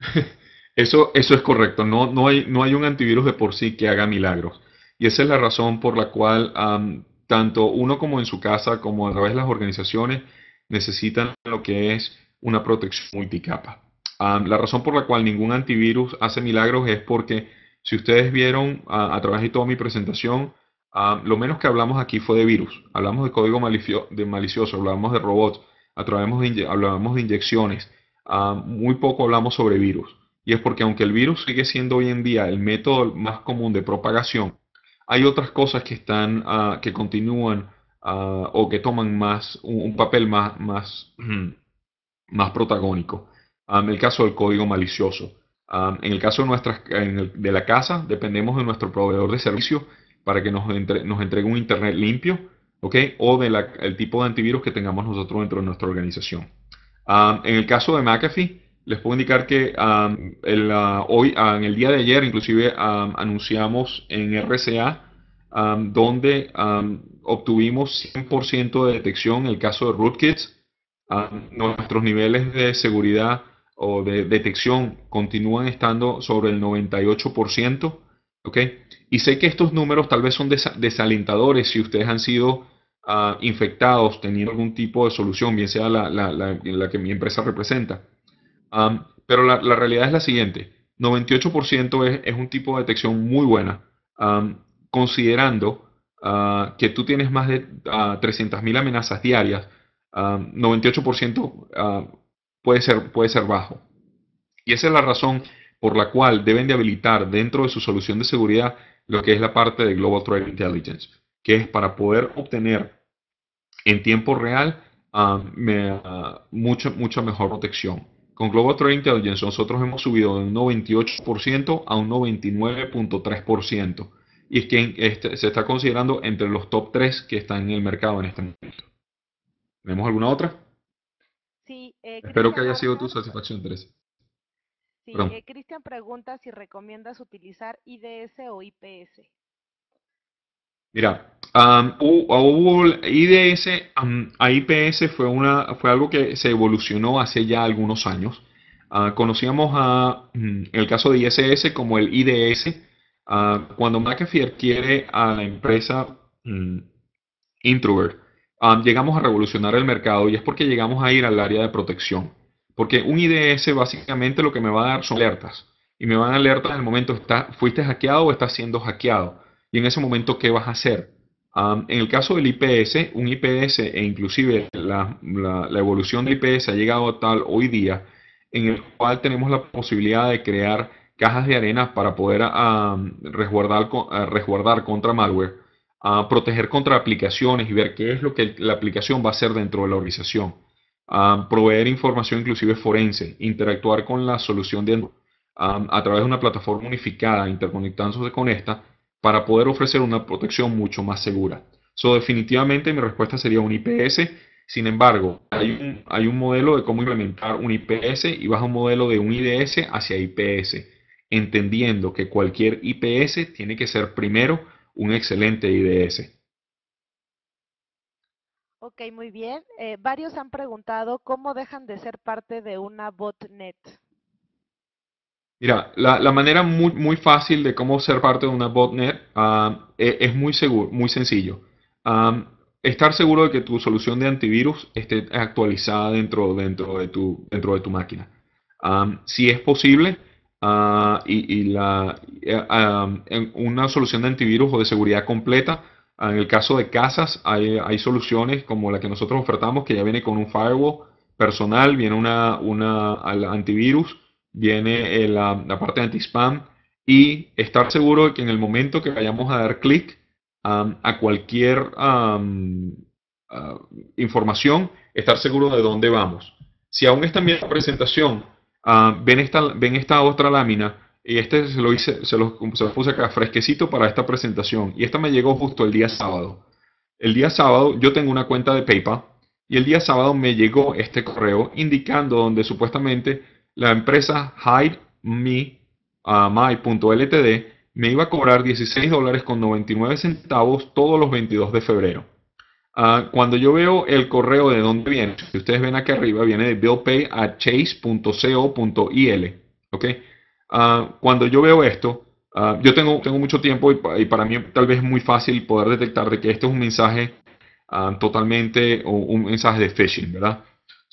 Eso, eso es correcto. No, no, hay, no hay un antivirus de por sí que haga milagros. Y esa es la razón por la cual tanto uno como en su casa, como a través de las organizaciones, necesitan lo que es una protección multicapa. la razón por la cual ningún antivirus hace milagros es porque si ustedes vieron a través de toda mi presentación, lo menos que hablamos aquí fue de virus. Hablamos de código de malicioso, hablamos de robots, hablamos de, hablamos de inyecciones. muy poco hablamos sobre virus. Y es porque aunque el virus sigue siendo hoy en día el método más común de propagación, hay otras cosas que están, ah, que continúan ah, o que toman más, un, papel más, más, más protagónico. En ah, el caso del código malicioso. en el caso de, nuestras, de la casa, dependemos de nuestro proveedor de servicio para que nos, nos entregue un Internet limpio, ¿ok? O del tipo de antivirus que tengamos nosotros dentro de nuestra organización. en el caso de McAfee, les puedo indicar que um, uh, hoy, uh, en el día de ayer, inclusive um, anunciamos en RCA um, donde obtuvimos 100% de detección en el caso de rootkits. nuestros niveles de seguridad o de detección continúan estando sobre el 98%. ¿okay? Y sé que estos números tal vez son desalentadores si ustedes han sido uh, infectados teniendo algún tipo de solución, bien sea la que mi empresa representa pero la, realidad es la siguiente, 98% es, un tipo de detección muy buena, considerando ah, que tú tienes más de 300.000 ah, amenazas diarias, 98% ah, puede, ser, puede ser bajo. Y esa es la razón por la cual deben de habilitar dentro de su solución de seguridad lo que es la parte de Global Threat Intelligence, que es para poder obtener en tiempo real me, mucha mejor protección. Con Global Trade Intelligence nosotros hemos subido de un 98% a un 99.3% y es que este, se está considerando entre los top 3 que están en el mercado en este momento. ¿Tenemos alguna otra? Sí. Eh, Espero que haya sido tu satisfacción, Teresa. Sí, eh, Cristian pregunta si recomiendas utilizar IDS o IPS. Mira, Um, IDS a IPS fue, una, fue algo que se evolucionó hace ya algunos años. Ah, conocíamos a, mm, el caso de ISS como el IDS. Ah, cuando McAfee adquiere a la empresa mm, Introvert, llegamos a revolucionar el mercado y es porque llegamos a ir al área de protección. Porque un IDS básicamente lo que me va a dar son alertas. Y me van alertas en el momento, está, fuiste hackeado o estás siendo hackeado. Y en ese momento, ¿qué vas a hacer? en el caso del IPS, un IPS e inclusive la, evolución del IPS ha llegado a tal hoy día en el cual tenemos la posibilidad de crear cajas de arena para poder resguardar, eh, resguardar, contra malware, proteger contra aplicaciones y ver qué es lo que la aplicación va a hacer dentro de la organización, proveer información inclusive forense, interactuar con la solución de a través de una plataforma unificada, interconectándose con esta para poder ofrecer una protección mucho más segura. So, definitivamente mi respuesta sería un IPS. Sin embargo, hay un, modelo de cómo implementar un IPS y bajo un modelo de un IDS hacia IPS, entendiendo que cualquier IPS tiene que ser primero un excelente IDS. Ok, muy bien. Eh, varios han preguntado cómo dejan de ser parte de una botnet. Mira, la, manera muy, muy, fácil de cómo ser parte de una botnet ah, e, es, muy seguro, muy sencillo. Ah, estar seguro de que tu solución de antivirus esté actualizada dentro, dentro, de, tu, dentro de tu máquina. Ah, si es posible, y, la, eh, una solución de antivirus o de seguridad completa, en el caso de casas hay, soluciones como la que nosotros ofertamos que ya viene con un firewall personal, viene una, una al antivirus viene la, parte de anti-spam y estar seguro de que en el momento que vayamos a dar clic a cualquier información, estar seguro de dónde vamos. Si aún está viendo la presentación, ah, ven, esta, ven esta otra lámina y este se lo hice, se lo, se lo puse acá fresquecito para esta presentación y esta me llegó justo el día sábado. El día sábado yo tengo una cuenta de PayPal y el día sábado me llegó este correo indicando donde supuestamente la empresa Hide Me, ah, me iba a cobrar 16 dólares con 99 centavos todos los 22 de febrero. Ah, cuando yo veo el correo de dónde viene, si ustedes ven aquí arriba, viene de billpay.chase.co.il. ¿okay? Ah, cuando yo veo esto, yo tengo, tengo mucho tiempo y, para mí tal vez es muy fácil poder detectar de que este es un mensaje totalmente, un mensaje de phishing, ¿verdad?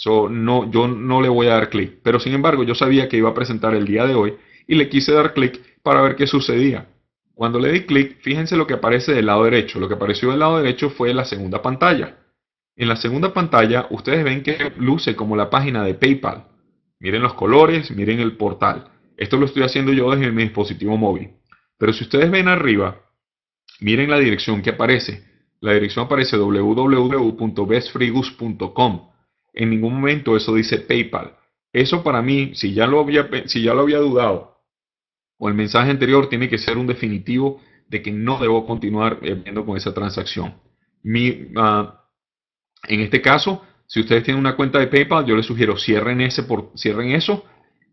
no, yo no le voy a dar clic. Pero sin embargo, yo sabía que iba a presentar el día de hoy y le quise dar clic para ver qué sucedía. Cuando le di clic, fíjense lo que aparece del lado derecho. Lo que apareció del lado derecho fue la segunda pantalla. En la segunda pantalla, ustedes ven que luce como la página de PayPal. Miren los colores, miren el portal. Esto lo estoy haciendo yo desde mi dispositivo móvil. Pero si ustedes ven arriba, miren la dirección que aparece. La dirección aparece www.bestfreegus.com. En ningún momento eso dice PayPal. Eso para mí, si ya lo había, si ya lo había dudado, o el mensaje anterior tiene que ser un definitivo de que no debo continuar eh, viendo con esa transacción. Mi, ah, en este caso, si ustedes tienen una cuenta de PayPal, yo les sugiero cierren, ese por, cierren eso,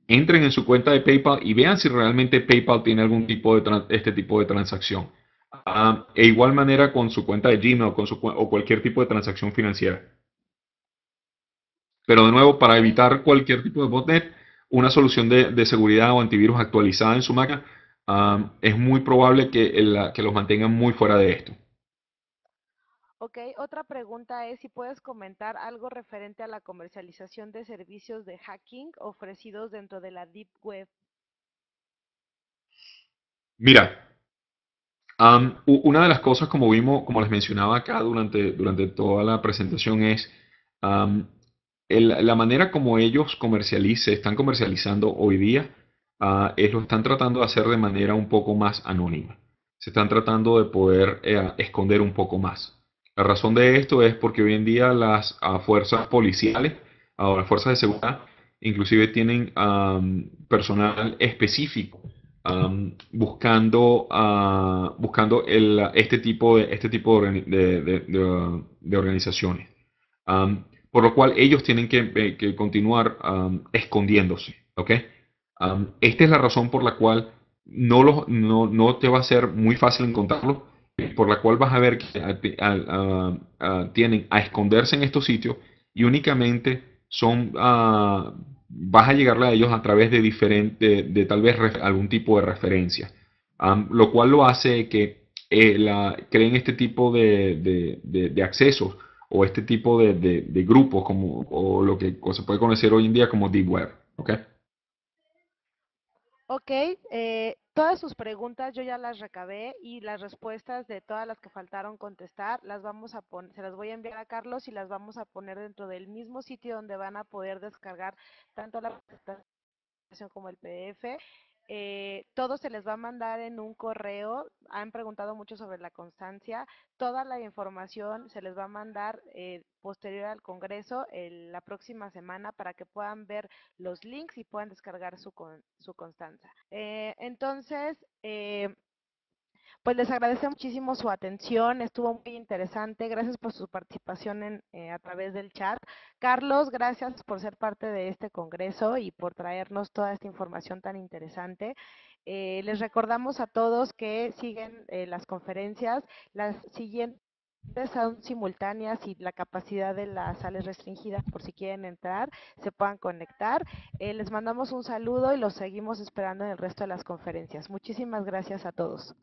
entren en su cuenta de PayPal y vean si realmente PayPal tiene algún tipo de este tipo de transacción. Ah, e igual manera con su cuenta de Gmail con o cualquier tipo de transacción financiera. Pero de nuevo, para evitar cualquier tipo de botnet, una solución de, seguridad o antivirus actualizada en su máquina es muy probable que, los mantengan muy fuera de esto. Ok, otra pregunta es si puedes comentar algo referente a la comercialización de servicios de hacking ofrecidos dentro de la Deep Web. Mira, una de las cosas como vimos, como les mencionaba acá durante, durante toda la presentación es la manera como ellos comercialice, están comercializando hoy día, ah, es lo están tratando de hacer de manera un poco más anónima. Se están tratando de poder eh, esconder un poco más. La razón de esto es porque hoy en día las ah, fuerzas policiales ah, las fuerzas de seguridad inclusive tienen personal específico buscando, buscando este tipo de, este tipo de, organizaciones por lo cual ellos tienen que, eh, continuar escondiéndose. ¿ok? esta es la razón por la cual no, no, te va a ser muy fácil encontrarlos, por la cual vas a ver que tienen a esconderse en estos sitios y únicamente son ah, vas a llegarle a ellos a través de diferente de, tal vez algún tipo de referencia lo cual lo hace que eh, la, creen este tipo de, de, de accesos o este tipo de, de, grupos como, o lo que se puede conocer hoy en día como Deep Web. ¿Ok? Ok, eh, todas sus preguntas yo ya las recabé y las respuestas de todas las que faltaron contestar las vamos a poner, se las voy a enviar a Carlos y las vamos a poner dentro del mismo sitio donde van a poder descargar tanto la presentación como el PDF eh, todo se les va a mandar en un correo. Han preguntado mucho sobre la constancia. Toda la información se les va a mandar eh, posterior al Congreso la próxima semana para que puedan ver los links y puedan descargar su, con, su constancia. Eh, entonces, eh, pues les agradezco muchísimo su atención, estuvo muy interesante. Gracias por su participación en, eh, a través del chat. Carlos, gracias por ser parte de este congreso y por traernos toda esta información tan interesante. Eh, les recordamos a todos que siguen eh, las conferencias. Las siguientes son simultáneas y la capacidad de las sales restringidas, por si quieren entrar, se puedan conectar. les mandamos un saludo y los seguimos esperando en el resto de las conferencias. Muchísimas gracias a todos.